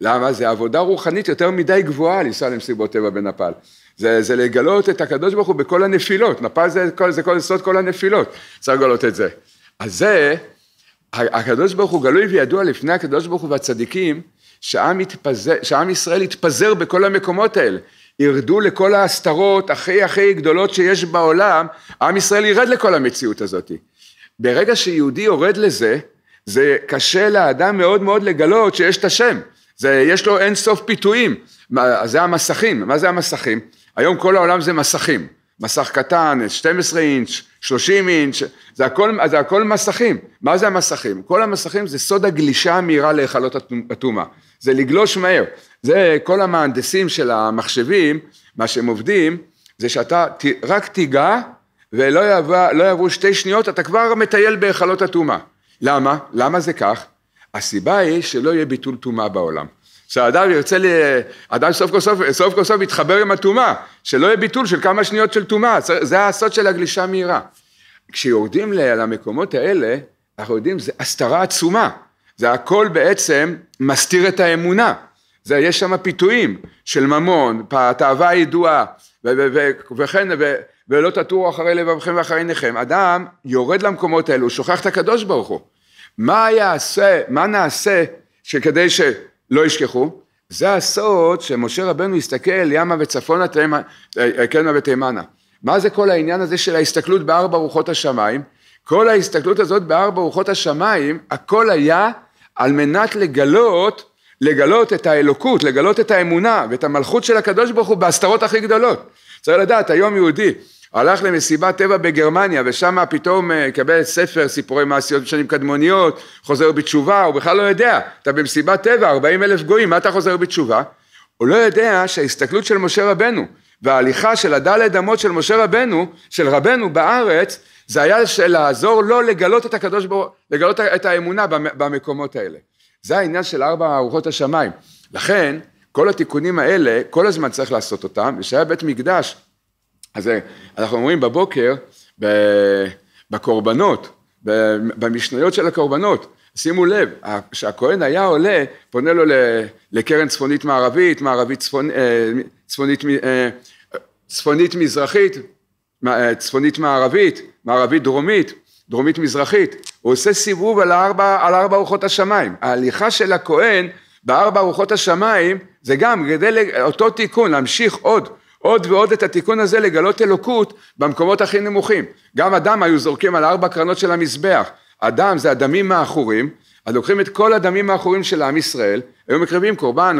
[SPEAKER 1] למה? זה עבודה רוחנית יותר מדי גבוהה לנסוע למסיבות טבע בנפאל. זה, זה לגלות את הקדוש ברוך הוא בכל הנפילות. נפאל זה כל, זה כל יסוד כל הנפילות, צריך לגלות את זה. אז זה, הקדוש ברוך הוא גלוי וידוע לפני הקדוש ברוך הוא והצדיקים, שעם, יתפזר, שעם ישראל יתפזר בכל המקומות האלה, ירדו לכל ההסתרות הכי הכי גדולות שיש בעולם, עם ישראל ירד לכל המציאות הזאת. ברגע שיהודי יורד לזה, זה קשה לאדם מאוד מאוד לגלות שיש את השם, זה, יש לו אין סוף פיתויים, מה, זה המסכים, מה זה המסכים? היום כל העולם זה מסכים, מסך קטן, 12 אינץ', 30 אינץ', זה הכל, זה הכל מסכים, מה זה המסכים? כל המסכים זה סוד הגלישה המהירה להיכלות הטומאה. זה לגלוש מהר. זה כל המהנדסים של המחשבים, מה שהם עובדים, זה שאתה רק תיגע ולא יעברו, לא יעברו שתי שניות, אתה כבר מטייל בהיכלות הטומאה. למה? למה זה כך? הסיבה היא שלא יהיה ביטול טומאה בעולם. שהאדם ירצה, ל... אדם סוף כל סוף, סוף כל סוף יתחבר עם הטומאה, שלא יהיה ביטול של כמה שניות של טומאה, זה הסוד של הגלישה מהירה. כשיורדים למקומות האלה, אנחנו יודעים, זה הסתרה עצומה. זה הכל בעצם מסתיר את האמונה. זה, יש שם פיתויים של ממון, התאווה הידועה, וכן, ולא תטורו אחרי לבבכם ואחרי עיניכם. אדם יורד למקומות האלו, הוא שוכח את הקדוש ברוך הוא. מה יעשה, מה נעשה שכדי שלא ישכחו? זה הסוד שמשה רבנו הסתכל ימה וצפונה, אה, אה, קדמה ותימנה. מה זה כל העניין הזה של ההסתכלות בארבע רוחות השמיים? כל ההסתכלות הזאת בארבע רוחות השמיים, הכל היה על מנת לגלות, לגלות את האלוקות, לגלות את האמונה ואת המלכות של הקדוש ברוך הוא בהסתרות הכי גדולות. צריך לדעת, היום יהודי הלך למסיבת טבע בגרמניה ושם פתאום אה, יקבל ספר סיפורי מעשיות בשנים קדמוניות, חוזר בתשובה, הוא בכלל לא יודע, אתה במסיבת טבע, 40 אלף גויים, מה אתה חוזר בתשובה? הוא לא יודע שההסתכלות של משה רבנו וההליכה של הדלת אמות של משה רבנו, של רבנו בארץ, זה היה של לעזור לו לא לגלות את הקדוש ברוך הוא, לגלות את האמונה במקומות האלה. זה העניין של ארבע ארוחות השמיים. לכן, כל התיקונים האלה, כל הזמן צריך לעשות אותם, ושהיה בית מקדש, אז אה, אנחנו אומרים בבוקר, בקורבנות, במשניות של הקורבנות, שימו לב, כשהכהן היה עולה, פונה לו לקרן צפונית מערבית, מערבית אה, צפונית, צפונית, אה, צפונית מזרחית, צפונית מערבית, מערבית דרומית, דרומית מזרחית, הוא עושה סיבוב על ארבע, על ארבע רוחות השמיים. ההליכה של הכהן בארבע רוחות השמיים זה גם כדי אותו תיקון, להמשיך עוד, עוד ועוד את התיקון הזה לגלות אלוקות במקומות הכי נמוכים. גם אדם היו זורקים על ארבע קרנות של המזבח, אדם זה הדמים העכורים, אז לוקחים את כל הדמים העכורים של עם ישראל, היו מקרבים קורבן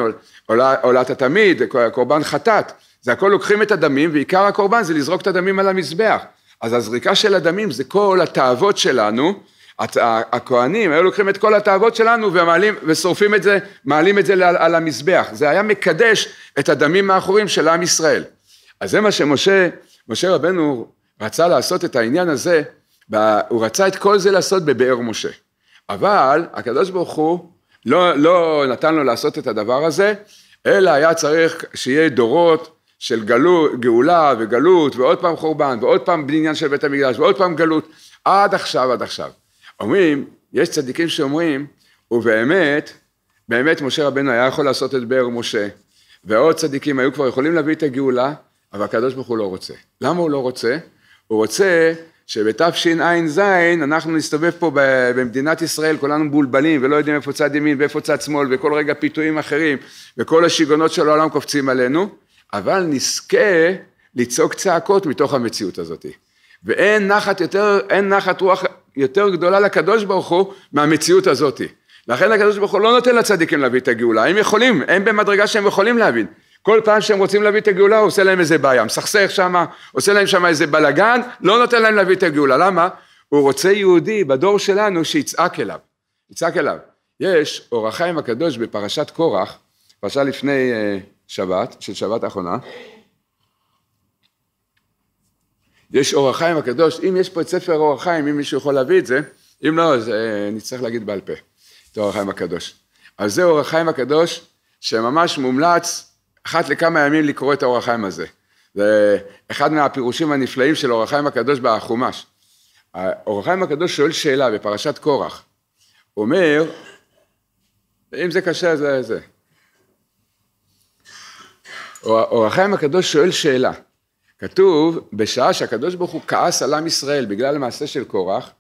[SPEAKER 1] עולת התמיד, קורבן חטאת, זה הכל לוקחים את הדמים, ועיקר הקורבן זה לזרוק את הדמים על המזבח. אז הזריקה של הדמים זה כל התאוות שלנו, הכהנים היו לוקחים את כל התאוות שלנו ומעלים, ושורפים את זה, מעלים את זה על, על המזבח, זה היה מקדש את הדמים האחורים של עם ישראל. אז זה מה שמשה, משה רבנו רצה לעשות את העניין הזה, הוא רצה את כל זה לעשות בבאר משה. אבל הקדוש ברוך הוא לא, לא נתן לו לעשות את הדבר הזה, אלא היה צריך שיהיה דורות של גלו, גאולה וגלות ועוד פעם חורבן ועוד פעם בניין של בית המקדש ועוד פעם גלות עד עכשיו עד עכשיו. אומרים, יש צדיקים שאומרים ובאמת, באמת משה רבנו היה יכול לעשות את באר משה ועוד צדיקים היו כבר יכולים להביא את הגאולה אבל הקדוש ברוך הוא לא רוצה. למה הוא לא רוצה? הוא רוצה שבתשע"ז אנחנו נסתובב פה במדינת ישראל, כולנו מבולבלים ולא יודעים איפה צד ימין ואיפה צד שמאל וכל רגע פיתויים אחרים וכל השיגעונות של העולם קופצים עלינו אבל נזכה לצעוק צעקות מתוך המציאות הזאת. ואין נחת, יותר, נחת רוח יותר גדולה לקדוש ברוך הוא מהמציאות הזאת. לכן הקדוש ברוך הוא לא נותן לצדיקים להביא את הגאולה, הם יכולים, הם במדרגה שהם יכולים להבין. כל פעם שהם רוצים להביא את הגאולה הוא עושה להם איזה בעיה, מסכסך שם, עושה להם שם איזה בלאגן, לא נותן להם להביא את הגאולה, למה? הוא רוצה יהודי בדור שלנו שיצעק אליו, יצעק אליו. יש אורחיים הקדוש בפרשת קורח, פרשה לפני אה, שבת, של שבת האחרונה, יש אור החיים הקדוש, אם יש פה את ספר אור החיים, אם מישהו יכול להביא את זה, אם לא, אז אה, נצטרך להגיד בעל פה את אור החיים הקדוש. אז זה אור החיים הקדוש, שממש מומלץ אחת לכמה ימים לקרוא את אור החיים הזה. זה אחד מהפירושים הנפלאים של אור החיים הקדוש בחומש. אור החיים הקדוש שואל שאלה בפרשת קורח. הוא אומר, אם זה קשה, זה זה. אור החיים הקדוש שואל שאלה. כתוב, בשעה שהקדוש ברוך הוא כעס על עם ישראל בגלל המעשה של קורח,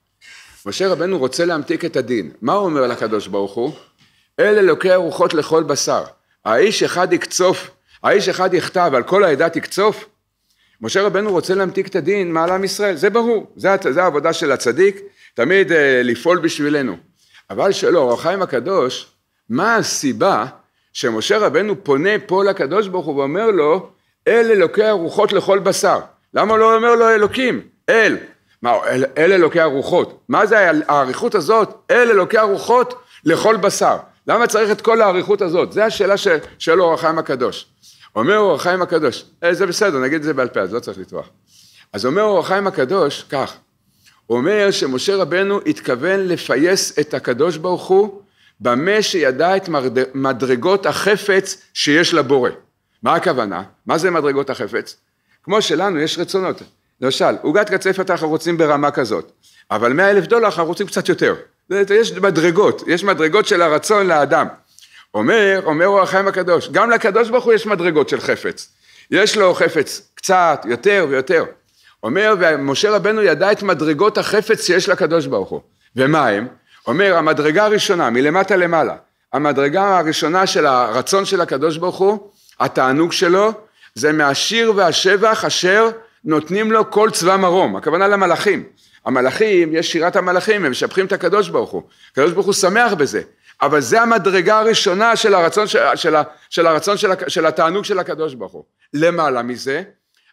[SPEAKER 1] משה רבנו רוצה להמתיק את הדין. מה הוא אומר לקדוש ברוך הוא? אל אלוקי הרוחות לכל בשר. האיש אחד יקצוף, האיש אחד יכתב, על כל העדה תקצוף? משה רבנו רוצה להמתיק את הדין מעל עם ישראל, זה ברור, זה, זה העבודה של הצדיק, תמיד אה, לפעול בשבילנו. אבל שואל אור החיים הקדוש, מה הסיבה שמשה רבנו פונה פה לקדוש ברוך הוא ואומר לו, אל אלוקי הרוחות לכל בשר. למה לא אומר לו אלוקים? אל. מה, אל, אל אלוקי הרוחות. מה זה האריכות הזאת? אל אלוקי הרוחות לכל בשר. למה צריך את כל האריכות הזאת? זו השאלה ש, של אור החיים הקדוש. אומר אור החיים הקדוש, אה, זה בסדר, נגיד את זה בעל פה, אז לא צריך לטרוח. אז אומר אור החיים הקדוש כך, הוא אומר שמשה רבנו התכוון לפייס את הקדוש ברוך הוא במה שידע את מדרגות החפץ שיש לבורא. מה הכוונה? מה זה מדרגות החפץ? כמו שלנו יש רצונות. למשל, עוגת קצפת אנחנו רוצים ברמה כזאת, אבל מאה אלף דולר אנחנו רוצים קצת יותר. יש מדרגות, יש מדרגות של הרצון לאדם. אומר, אומר אור החיים הקדוש, גם לקדוש ברוך הוא יש מדרגות של חפץ. יש לו חפץ קצת, יותר ויותר. אומר, ומשה רבנו ידע את מדרגות החפץ שיש לקדוש ברוך הוא. ומה הם? אומר המדרגה הראשונה מלמטה למעלה, המדרגה הראשונה של הרצון של הקדוש ברוך הוא, התענוג שלו, זה מהשיר והשבח אשר נותנים לו כל צבא מרום, הכוונה למלאכים. המלאכים, יש שירת המלאכים, הם משבחים את הקדוש ברוך הוא, הקדוש ברוך הוא שמח בזה, אבל זה המדרגה הראשונה של הרצון של, של, של, הרצון של, של התענוג של הקדוש ברוך הוא. למעלה מזה,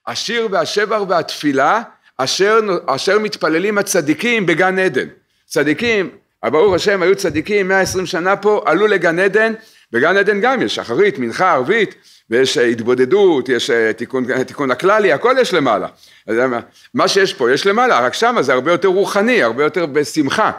[SPEAKER 1] השיר והשבר והתפילה אשר, אשר מתפללים הצדיקים בגן עדן. צדיקים, אבל ברוך השם היו צדיקים 120 שנה פה, עלו לגן עדן, בגן עדן גם יש אחרית מנחה, ערבית, ויש אה, התבודדות, יש אה, תיקון, אה, תיקון הכללי, הכל יש למעלה. מה שיש פה יש למעלה, רק שמה זה הרבה יותר רוחני, הרבה יותר בשמחה.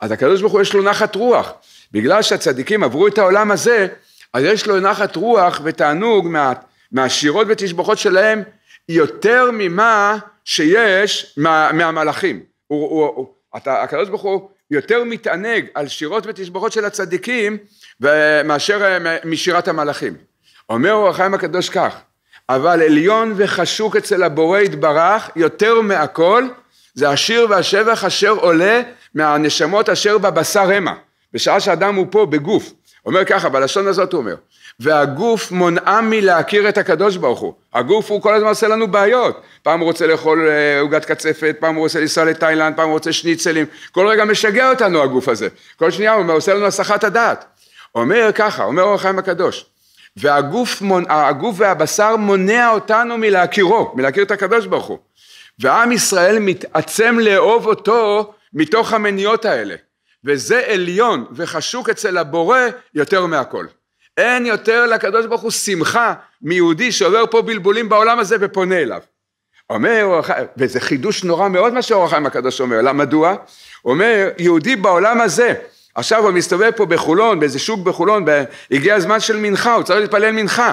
[SPEAKER 1] אז הקדוש ברוך הוא יש לו נחת רוח. בגלל שהצדיקים עברו את העולם הזה, אז יש לו נחת רוח ותענוג מה, מהשירות ותשבחות שלהם יותר ממה שיש מה, מהמלאכים. הוא, הוא, הוא, הקדוש ברוך הוא יותר מתענג על שירות ותשבחות של הצדיקים מאשר אה, משירת המלאכים. אומר אור החיים הקדוש כך, אבל עליון וחשוק אצל הבורא יתברך יותר מהכל זה השיר והשבח אשר עולה מהנשמות אשר בבשר המה. בשעה שאדם הוא פה בגוף. אומר ככה, בלשון הזאת הוא אומר, והגוף מונעה מלהכיר את הקדוש ברוך הוא. הגוף הוא כל הזמן עושה לנו בעיות. פעם הוא רוצה לאכול אה, עוגת קצפת, פעם הוא רוצה לנסוע לתאילנד, פעם הוא רוצה שניצלים. כל רגע משגע אותנו הגוף הזה. כל שנייה הוא עושה לנו הסחת הדעת. אומר ככה, אומר אור החיים הקדוש, והגוף מונ... והבשר מונע אותנו מלהכירו, מלהכיר את הקדוש ברוך הוא. ועם ישראל מתעצם לאהוב אותו מתוך המניות האלה. וזה עליון וחשוק אצל הבורא יותר מהכל. אין יותר לקדוש ברוך הוא שמחה מיהודי שעובר פה בלבולים בעולם הזה ופונה אליו. אומר, וזה חידוש נורא מאוד מה שאור החיים הקדוש אומר, למה מדוע? אומר, יהודי בעולם הזה, עכשיו הוא מסתובב פה בחולון, באיזה שוק בחולון, הגיע הזמן של מנחה, הוא צריך להתפלל מנחה.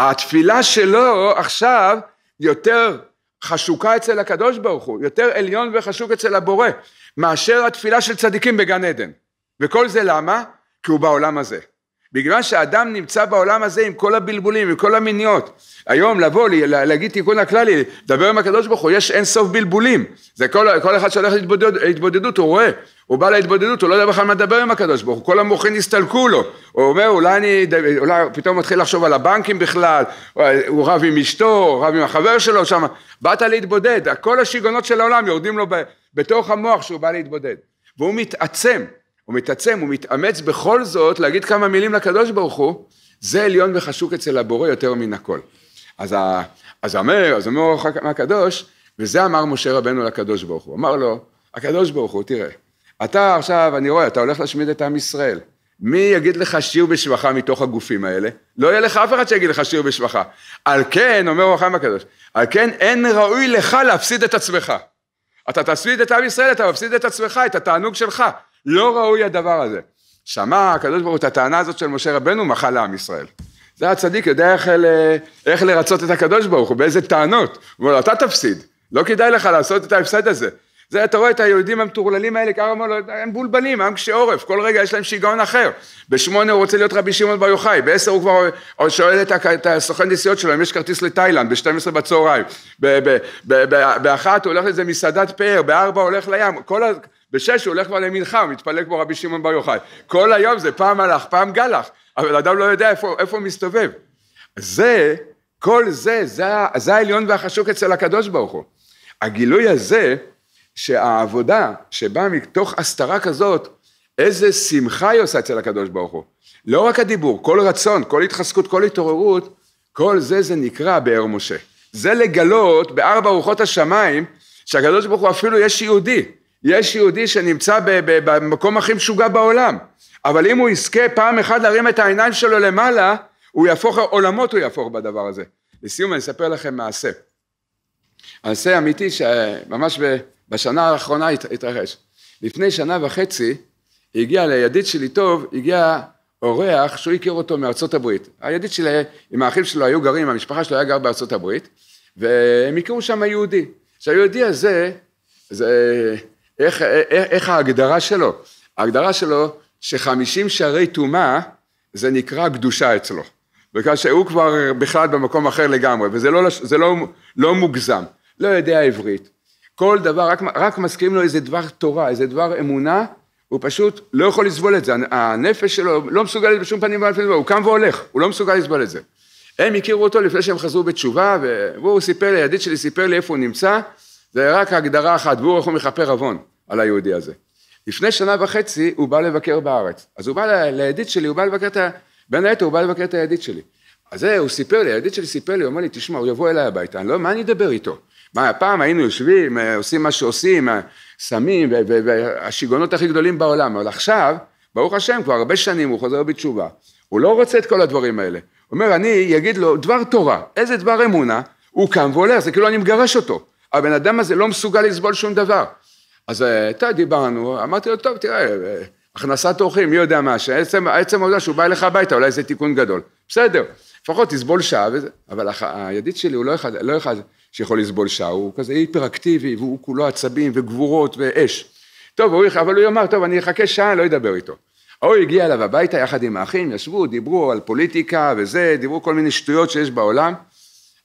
[SPEAKER 1] התפילה שלו עכשיו יותר חשוקה אצל הקדוש ברוך הוא, יותר עליון וחשוק אצל הבורא, מאשר התפילה של צדיקים בגן עדן. וכל זה למה? כי הוא בעולם הזה. בגלל שאדם נמצא בעולם הזה עם כל הבלבולים, עם כל המיניות. היום לבוא, להגיד תיקון הכללי, לדבר עם הקדוש ברוך הוא, יש אין סוף בלבולים. זה כל, כל אחד שהולך להתבודד, להתבודדות, הוא רואה, הוא בא להתבודדות, הוא לא יודע בכלל מה לדבר עם הקדוש ברוך הוא, כל המוחים הסתלקו לו. הוא אומר, אולי אני, אולי פתאום מתחיל לחשוב על הבנקים בכלל, הוא רב עם אשתו, רב עם החבר שלו שם, באת להתבודד, כל השיגעונות של העולם יורדים לו בתוך המוח שהוא בא להתבודד. והוא מתעצם. הוא מתעצם, הוא מתאמץ בכל זאת להגיד כמה מילים לקדוש ברוך הוא, זה עליון וחשוק אצל הבורא יותר מן הכל. אז, ה, אז אומר, אז אומר הקדוש, וזה אמר משה רבנו לקדוש ברוך הוא, אמר לו, הקדוש ברוך הוא, תראה, אתה עכשיו, אני רואה, אתה הולך להשמיד את עם ישראל. מי יגיד לך שיר בשבחה מתוך הגופים האלה? לא יהיה לך אף אחד שיגיד לך שיר בשבחה. על כן, אומר רוחם הקדוש, על כן אין ראוי לך להפסיד את עצמך. אתה תפסיד את עם ישראל, אתה מפסיד את עצמך, את התענוג שלך. לא ראוי הדבר הזה. שמע הקדוש ברוך הוא את הטענה הזאת של משה רבנו, מחל לעם ישראל. זה הצדיק יודע איך, ל... איך לרצות את הקדוש ברוך הוא, באיזה טענות. הוא אומר לו, אתה תפסיד, לא כדאי לך לעשות את ההפסד הזה. זה אתה רואה את היהודים המטורללים האלה, ככה אמרו לו, הם בולבלים, הם קשי עורף, כל רגע יש להם שיגעון אחר. בשמונה הוא רוצה להיות רבי שמעון בר יוחאי, בעשר הוא כבר הוא שואל את, את הסוכן נסיעות שלו אם יש כרטיס לתאילנד, ב-12 בצהריים, באחת הוא הולך לאיזה מסעדת פאר, בארבע הוא הולך לים, כל ה... בשש הוא הולך כבר למנחה, הוא מתפלל כמו רבי שמעון בר יוחאי. כל היום זה פעם הלך, פעם גלח, אבל אדם לא יודע איפה, איפה הוא מסתובב. זה, כל זה, זה, זה העליון והחשוק אצל הקדוש ברוך הוא. הגילוי הזה, שהעבודה שבאה מתוך הסתרה כזאת, איזה שמחה היא עושה אצל הקדוש ברוך הוא. לא רק הדיבור, כל רצון, כל התחזקות, כל התעוררות, כל זה זה נקרא באר משה. זה לגלות בארבע רוחות השמיים, שהקדוש ברוך הוא אפילו יש יהודי. יש יהודי שנמצא במקום הכי משוגע בעולם, אבל אם הוא יזכה פעם אחת להרים את העיניים שלו למעלה, הוא יהפוך, עולמות הוא יהפוך בדבר הזה. לסיום אני אספר לכם מעשה. מעשה אמיתי שממש בשנה האחרונה התרחש. לפני שנה וחצי הגיע לידיד שלי טוב, הגיע אורח שהוא הכיר אותו מארצות הברית. הידיד שלי עם האחים שלו היו גרים, המשפחה שלו היה גר בארצות הברית, והם הכירו שם יהודי. שהיהודי הזה, זה איך, איך, איך ההגדרה שלו? ההגדרה שלו שחמישים שערי טומאה זה נקרא קדושה אצלו. בגלל שהוא כבר בכלל במקום אחר לגמרי, וזה לא, לא, לא מוגזם. לא יודע עברית. כל דבר, רק, רק מזכירים לו איזה דבר תורה, איזה דבר אמונה, הוא פשוט לא יכול לסבול את זה. הנפש שלו לא מסוגלת בשום פנים ואופן, הוא קם והולך, הוא לא מסוגל לסבול את זה. הם הכירו אותו לפני שהם חזרו בתשובה, והוא סיפר לי, הידיד שלי סיפר לי איפה הוא נמצא, זה רק הגדרה אחת, והוא הולך ומכפר עוון על היהודי הזה. לפני שנה וחצי הוא בא לבקר בארץ, אז הוא בא לידיד שלי, הוא בא לבקר את ה... בין היתר הוא בא לבקר את הידיד שלי. אז זה, הוא סיפר לי, הידיד שלי סיפר לי, הוא אומר לי, תשמע, הוא יבוא אליי הביתה, אני לא, מה אני אדבר איתו? מה, פעם היינו יושבים, אה, עושים מה שעושים, אה, סמים, והשיגעונות הכי גדולים בעולם, אבל עכשיו, ברוך השם, כבר הרבה שנים הוא חוזר בתשובה, הוא לא רוצה את כל הדברים האלה. הוא אומר, אני אגיד לו דבר תורה, איזה דבר אמונה, הוא קם והולך, זה כאילו אני מגרש אותו. הבן אדם הזה לא מסוגל לסבול שום דבר. אז אה, אתה, דיברנו, אמרתי לו, טוב, תראה, אה, הכנסת אורחים, מי יודע מה, שעצם העובדה שהוא בא אליך הביתה, אולי זה תיקון גדול. בסדר, לפחות תסבול שעה, וזה, אבל הידיד שלי הוא לא אחד, לא אחד שיכול לסבול שעה, הוא כזה היפראקטיבי, והוא כולו עצבים וגבורות ואש. טוב, הוא, אבל הוא יאמר, טוב, אני אחכה שעה, לא אדבר איתו. ההוא הגיע אליו הביתה יחד עם האחים, ישבו, דיברו על פוליטיקה וזה, דיברו כל מיני שטויות שיש בעולם.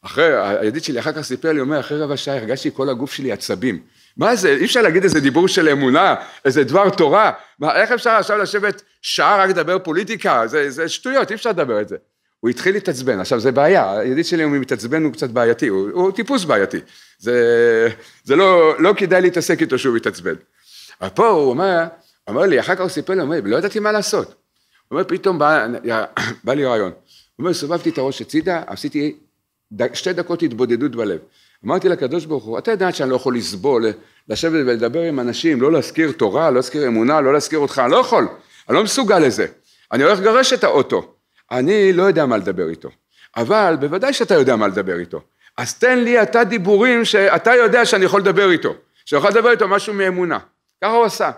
[SPEAKER 1] אחרי, הידיד שלי אחר כך סיפר לי, אומר, אחרי רבע שעה הרגשתי כל הגוף שלי עצבים. מה זה, אי אפשר להגיד איזה דיבור של אמונה, איזה דבר תורה. מה, איך אפשר עכשיו לשבת שעה רק לדבר פוליטיקה? זה, זה שטויות, אי אפשר לדבר את זה. הוא התחיל להתעצבן, עכשיו זה בעיה, הידיד שלי הוא מתעצבן, הוא קצת בעייתי, הוא, הוא טיפוס בעייתי. זה, זה לא, לא כדאי להתעסק איתו שהוא מתעצבן. אבל פה הוא אומר, אומר לי, אחר כך הוא סיפר לי, הוא אומר לא ידעתי מה לעשות. הוא אומר, פתאום בא, בא לי רעיון. הוא אומר, סובבתי את הראש הצידה, עשיתי שתי דקות התבודדות בלב. אמרתי לקדוש ברוך הוא, אתה יודעת שאני לא יכול לסבול, לשבת ולדבר עם אנשים, לא להזכיר תורה, לא להזכיר אמונה, לא להזכיר אותך, אני לא יכול, אני לא מסוגל לזה. אני הולך לגרש את האוטו. אני לא יודע מה לדבר איתו, אבל בוודאי שאתה יודע מה לדבר איתו. אז תן לי אתה דיבורים שאתה יודע שאני יכול לדבר איתו, שאני יכול לדבר איתו משהו מאמונה. ככה הוא עשה.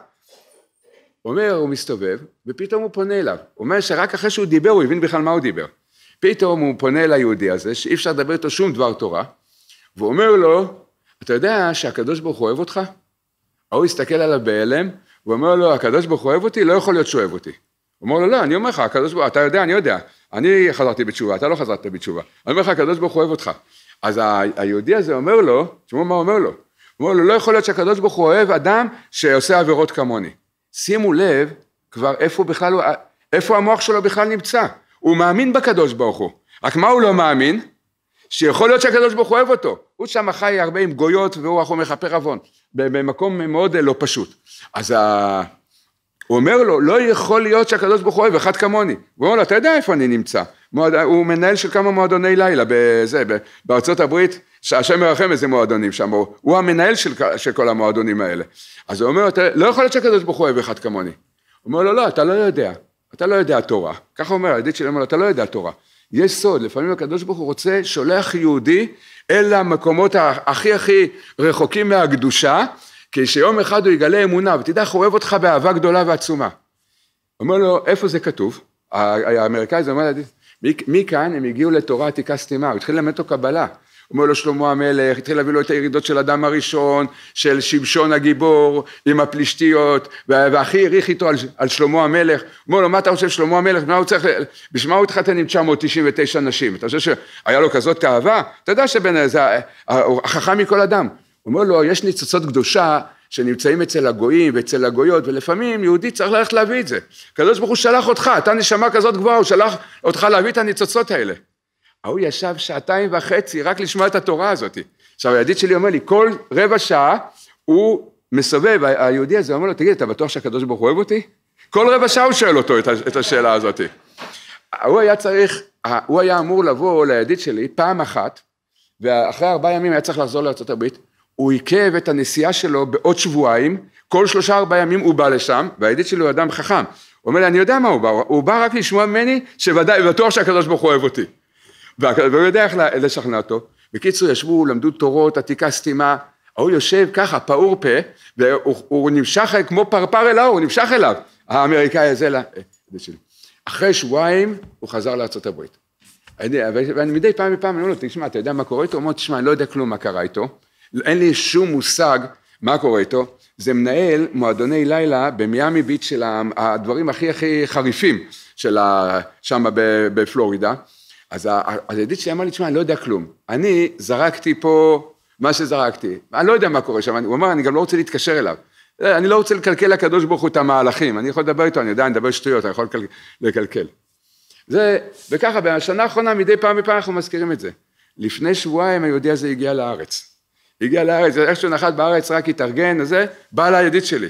[SPEAKER 1] הוא אומר, הוא מסתובב, ופתאום הוא פונה אליו. הוא אומר שרק אחרי שהוא דיבר, הוא הבין בכלל מה הוא דיבר. פתאום הוא פונה ליהודי הזה, שאי אפשר לדבר איתו שום דבר תורה, ואומר לו, אתה יודע שהקדוש ברוך הוא אוהב אותך? ההוא הסתכל עליו בהלם, ואומר לו, הקדוש ברוך הוא אוהב אותי? לא יכול להיות שהוא אוהב אותי. הוא אומר לו, לא, אני אומר לך, הקדוש ברוך הוא, אתה יודע, אני יודע, אני חזרתי בתשובה, אתה לא חזרת בתשובה. אני אומר לך, הקדוש ברוך הוא אוהב אותך. אז היהודי הזה אומר לו, תשמעו מה הוא אומר לו, הוא אומר לו, לא יכול להיות שהקדוש ברוך הוא אוהב אדם שעושה עבירות כמוני. שימו לב כבר איפה בכלל הוא, איפה המוח שלו בכלל נמצא. הוא מאמין בקדוש ברוך הוא. רק מה הוא לא מאמין? שיכול להיות שהקדוש ברוך הוא אוהב אותו. הוא שם חי הרבה עם גויות והוא אנחנו מכפר עוון. במקום מאוד לא פשוט. אז ה... הוא אומר לו, לא יכול להיות שהקדוש ברוך הוא אוהב אחד כמוני. הוא אומר לו, אתה יודע איפה אני נמצא. מועד... הוא מנהל של כמה מועדוני לילה, בזה, בארצות הברית, שהשם מרחם איזה מועדונים שם, הוא, המנהל של, של כל המועדונים האלה. אז הוא אומר, לא יכול להיות שהקדוש ברוך הוא אוהב אחד כמוני. הוא אומר לו, לא, אתה לא יודע. אתה לא יודע תורה. ככה אומר הידיד שלי, אתה לא יודע תורה. יש סוד, לפעמים הקדוש ברוך הוא רוצה, שולח יהודי אל המקומות הכי הכי רחוקים מהקדושה, כי שיום אחד הוא יגלה אמונה, ותדע איך הוא אוהב אותך באהבה גדולה ועצומה. אומר לו, איפה זה כתוב? האמריקאי זה אומר, מכאן הם הגיעו לתורה עתיקה סתימה, הוא התחיל ללמד אותו קבלה. אומר לו שלמה המלך, התחיל להביא לו את הירידות של אדם הראשון, של שמשון הגיבור עם הפלישתיות, והכי העריך איתו על, על שלמה המלך, אומר לו מה אתה חושב שלמה המלך, מה הוא צריך, בשביל מה הוא התחתן עם 999 נשים, אתה חושב שהיה לו כזאת תאווה? אתה יודע שבן איזה, החכם מכל אדם, אומר לו יש ניצוצות קדושה שנמצאים אצל הגויים ואצל הגויות, ולפעמים יהודי צריך ללכת להביא את זה. הקדוש ברוך הוא שלח אותך, אתה נשמה כזאת גבוהה, הוא שלח אותך להביא את הניצוצות האלה. ההוא ישב שעתיים וחצי רק לשמוע את התורה הזאת. עכשיו הידיד שלי אומר לי, כל רבע שעה הוא מסובב, היהודי הזה אומר לו, תגיד, אתה בטוח שהקדוש ברוך הוא אוהב אותי? כל רבע שעה הוא שואל אותו את השאלה הזאת. הוא היה צריך, הוא היה אמור לבוא לידיד שלי פעם אחת, ואחרי ארבעה ימים היה צריך לחזור לארה"ב, הוא עיכב את הנסיעה שלו בעוד שבועיים, כל שלושה ארבעה ימים הוא בא לשם, והידיד שלי הוא אדם חכם. הוא אומר לי, אני יודע מה הוא בא, הוא בא רק לשמוע ממני, שוודאי, בטוח שהקדוש ברוך הוא אוהב אותי. והוא יודע איך לשכנע אותו. בקיצור, ישבו, למדו תורות, עתיקה סתימה, ההוא יושב ככה, פעור פה, והוא נמשך כמו פרפר אליו, הוא נמשך אליו, האמריקאי הזה, לה, אה, אחרי שבועיים הוא חזר לארצות לארה"ב. ואני מדי פעם בפעם אני אומר לו, תשמע, אתה יודע מה קורה איתו? הוא אומר, תשמע, אני לא יודע כלום מה קרה איתו, אין לי שום מושג מה קורה איתו, זה מנהל מועדוני לילה במיאמי ביץ' של הדברים הכי הכי חריפים של שם בפלורידה, אז הידיד שלי אמר לי, תשמע, אני לא יודע כלום. אני זרקתי פה מה שזרקתי, אני לא יודע מה קורה שם, הוא אמר, אני גם לא רוצה להתקשר אליו. אה, אני לא רוצה לקלקל לקדוש ברוך הוא את המהלכים, אני יכול לדבר איתו, אני יודע, אני מדבר שטויות, אני יכול לקלקל. זה, וככה, בשנה האחרונה, מדי פעם בפעם אנחנו מזכירים את זה. לפני שבועיים היהודי הזה הגיע לארץ. הגיע לארץ, איכשהו נחת בארץ, רק התארגן, וזה, בא לידיד שלי.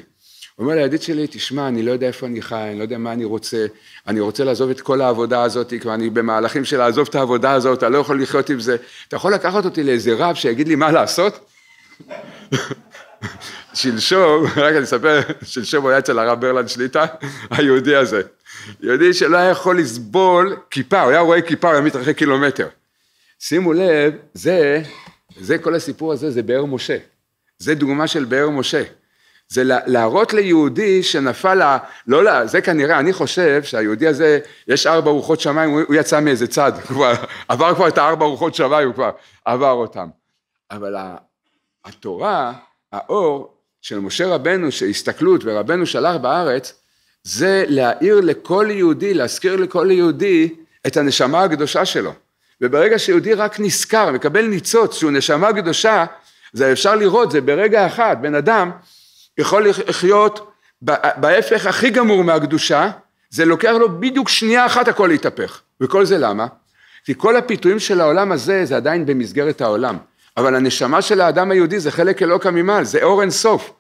[SPEAKER 1] הוא אומר לידיד שלי, תשמע, אני לא יודע איפה אני חי, אני לא יודע מה אני רוצה, אני רוצה לעזוב את כל העבודה הזאת, כבר אני במהלכים של לעזוב את העבודה הזאת, אתה לא יכול לחיות עם זה, אתה יכול לקחת אותי לאיזה רב שיגיד לי מה לעשות? שלשום, רק אני אספר, שלשום הוא היה אצל הרב ברלנד שליטה, היהודי הזה. יהודי שלא היה יכול לסבול כיפה, הוא היה רואה כיפה, הוא היה מתרחק קילומטר. שימו לב, זה, זה כל הסיפור הזה, זה באר משה. זה דוגמה של באר משה. זה להראות ליהודי שנפל, ה... לא, לא, זה כנראה, אני חושב שהיהודי הזה, יש ארבע רוחות שמיים, הוא, הוא יצא מאיזה צד, כבר, עבר כבר את הארבע רוחות שמיים, הוא כבר עבר אותם. אבל התורה, האור של משה רבנו, שהסתכלות ורבנו שלח בארץ, זה להאיר לכל יהודי, להזכיר לכל יהודי את הנשמה הקדושה שלו. וברגע שיהודי רק נזכר, מקבל ניצוץ שהוא נשמה קדושה, זה אפשר לראות, זה ברגע אחד, בן אדם יכול לחיות בהפך הכי גמור מהקדושה, זה לוקח לו בדיוק שנייה אחת הכל להתהפך. וכל זה למה? כי כל הפיתויים של העולם הזה זה עדיין במסגרת העולם. אבל הנשמה של האדם היהודי זה חלק אלוקא ממעל, זה אור אין סוף.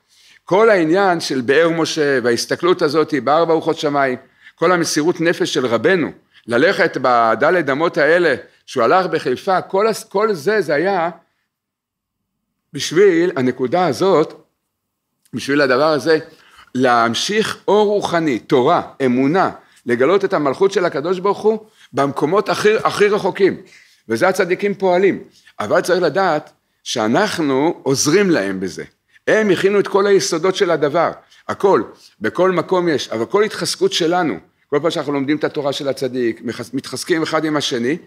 [SPEAKER 1] כל העניין של באר משה וההסתכלות הזאת בארבע רוחות שמיים, כל המסירות נפש של רבנו, ללכת בדלת אמות האלה, שהוא הלך בחיפה, כל, כל זה זה היה בשביל הנקודה הזאת בשביל הדבר הזה להמשיך אור רוחני, תורה, אמונה, לגלות את המלכות של הקדוש ברוך הוא במקומות הכי, הכי רחוקים, וזה הצדיקים פועלים, אבל צריך לדעת שאנחנו עוזרים להם בזה, הם הכינו את כל היסודות של הדבר, הכל, בכל מקום יש, אבל כל התחזקות שלנו, כל פעם שאנחנו לומדים את התורה של הצדיק, מתחזקים אחד עם השני,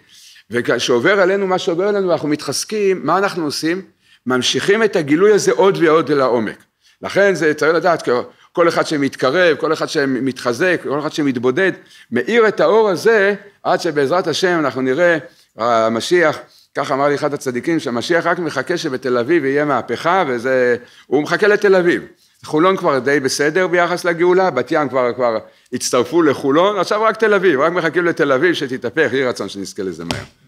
[SPEAKER 1] וכשעובר עלינו מה שעובר עלינו, אנחנו מתחזקים, מה אנחנו עושים? ממשיכים את הגילוי הזה עוד ועוד לעומק. לכן זה צריך לדעת, כל אחד שמתקרב, כל אחד שמתחזק, כל אחד שמתבודד, מאיר את האור הזה, עד שבעזרת השם אנחנו נראה אה, המשיח, כך אמר לי אחד הצדיקים, שהמשיח רק מחכה שבתל אביב יהיה מהפכה, וזה, הוא מחכה לתל אביב. חולון כבר די בסדר ביחס לגאולה, בת ים כבר, כבר הצטרפו לחולון, עכשיו רק תל אביב, רק מחכים לתל אביב שתתהפך, יהי רצון שנזכה לזה מהר.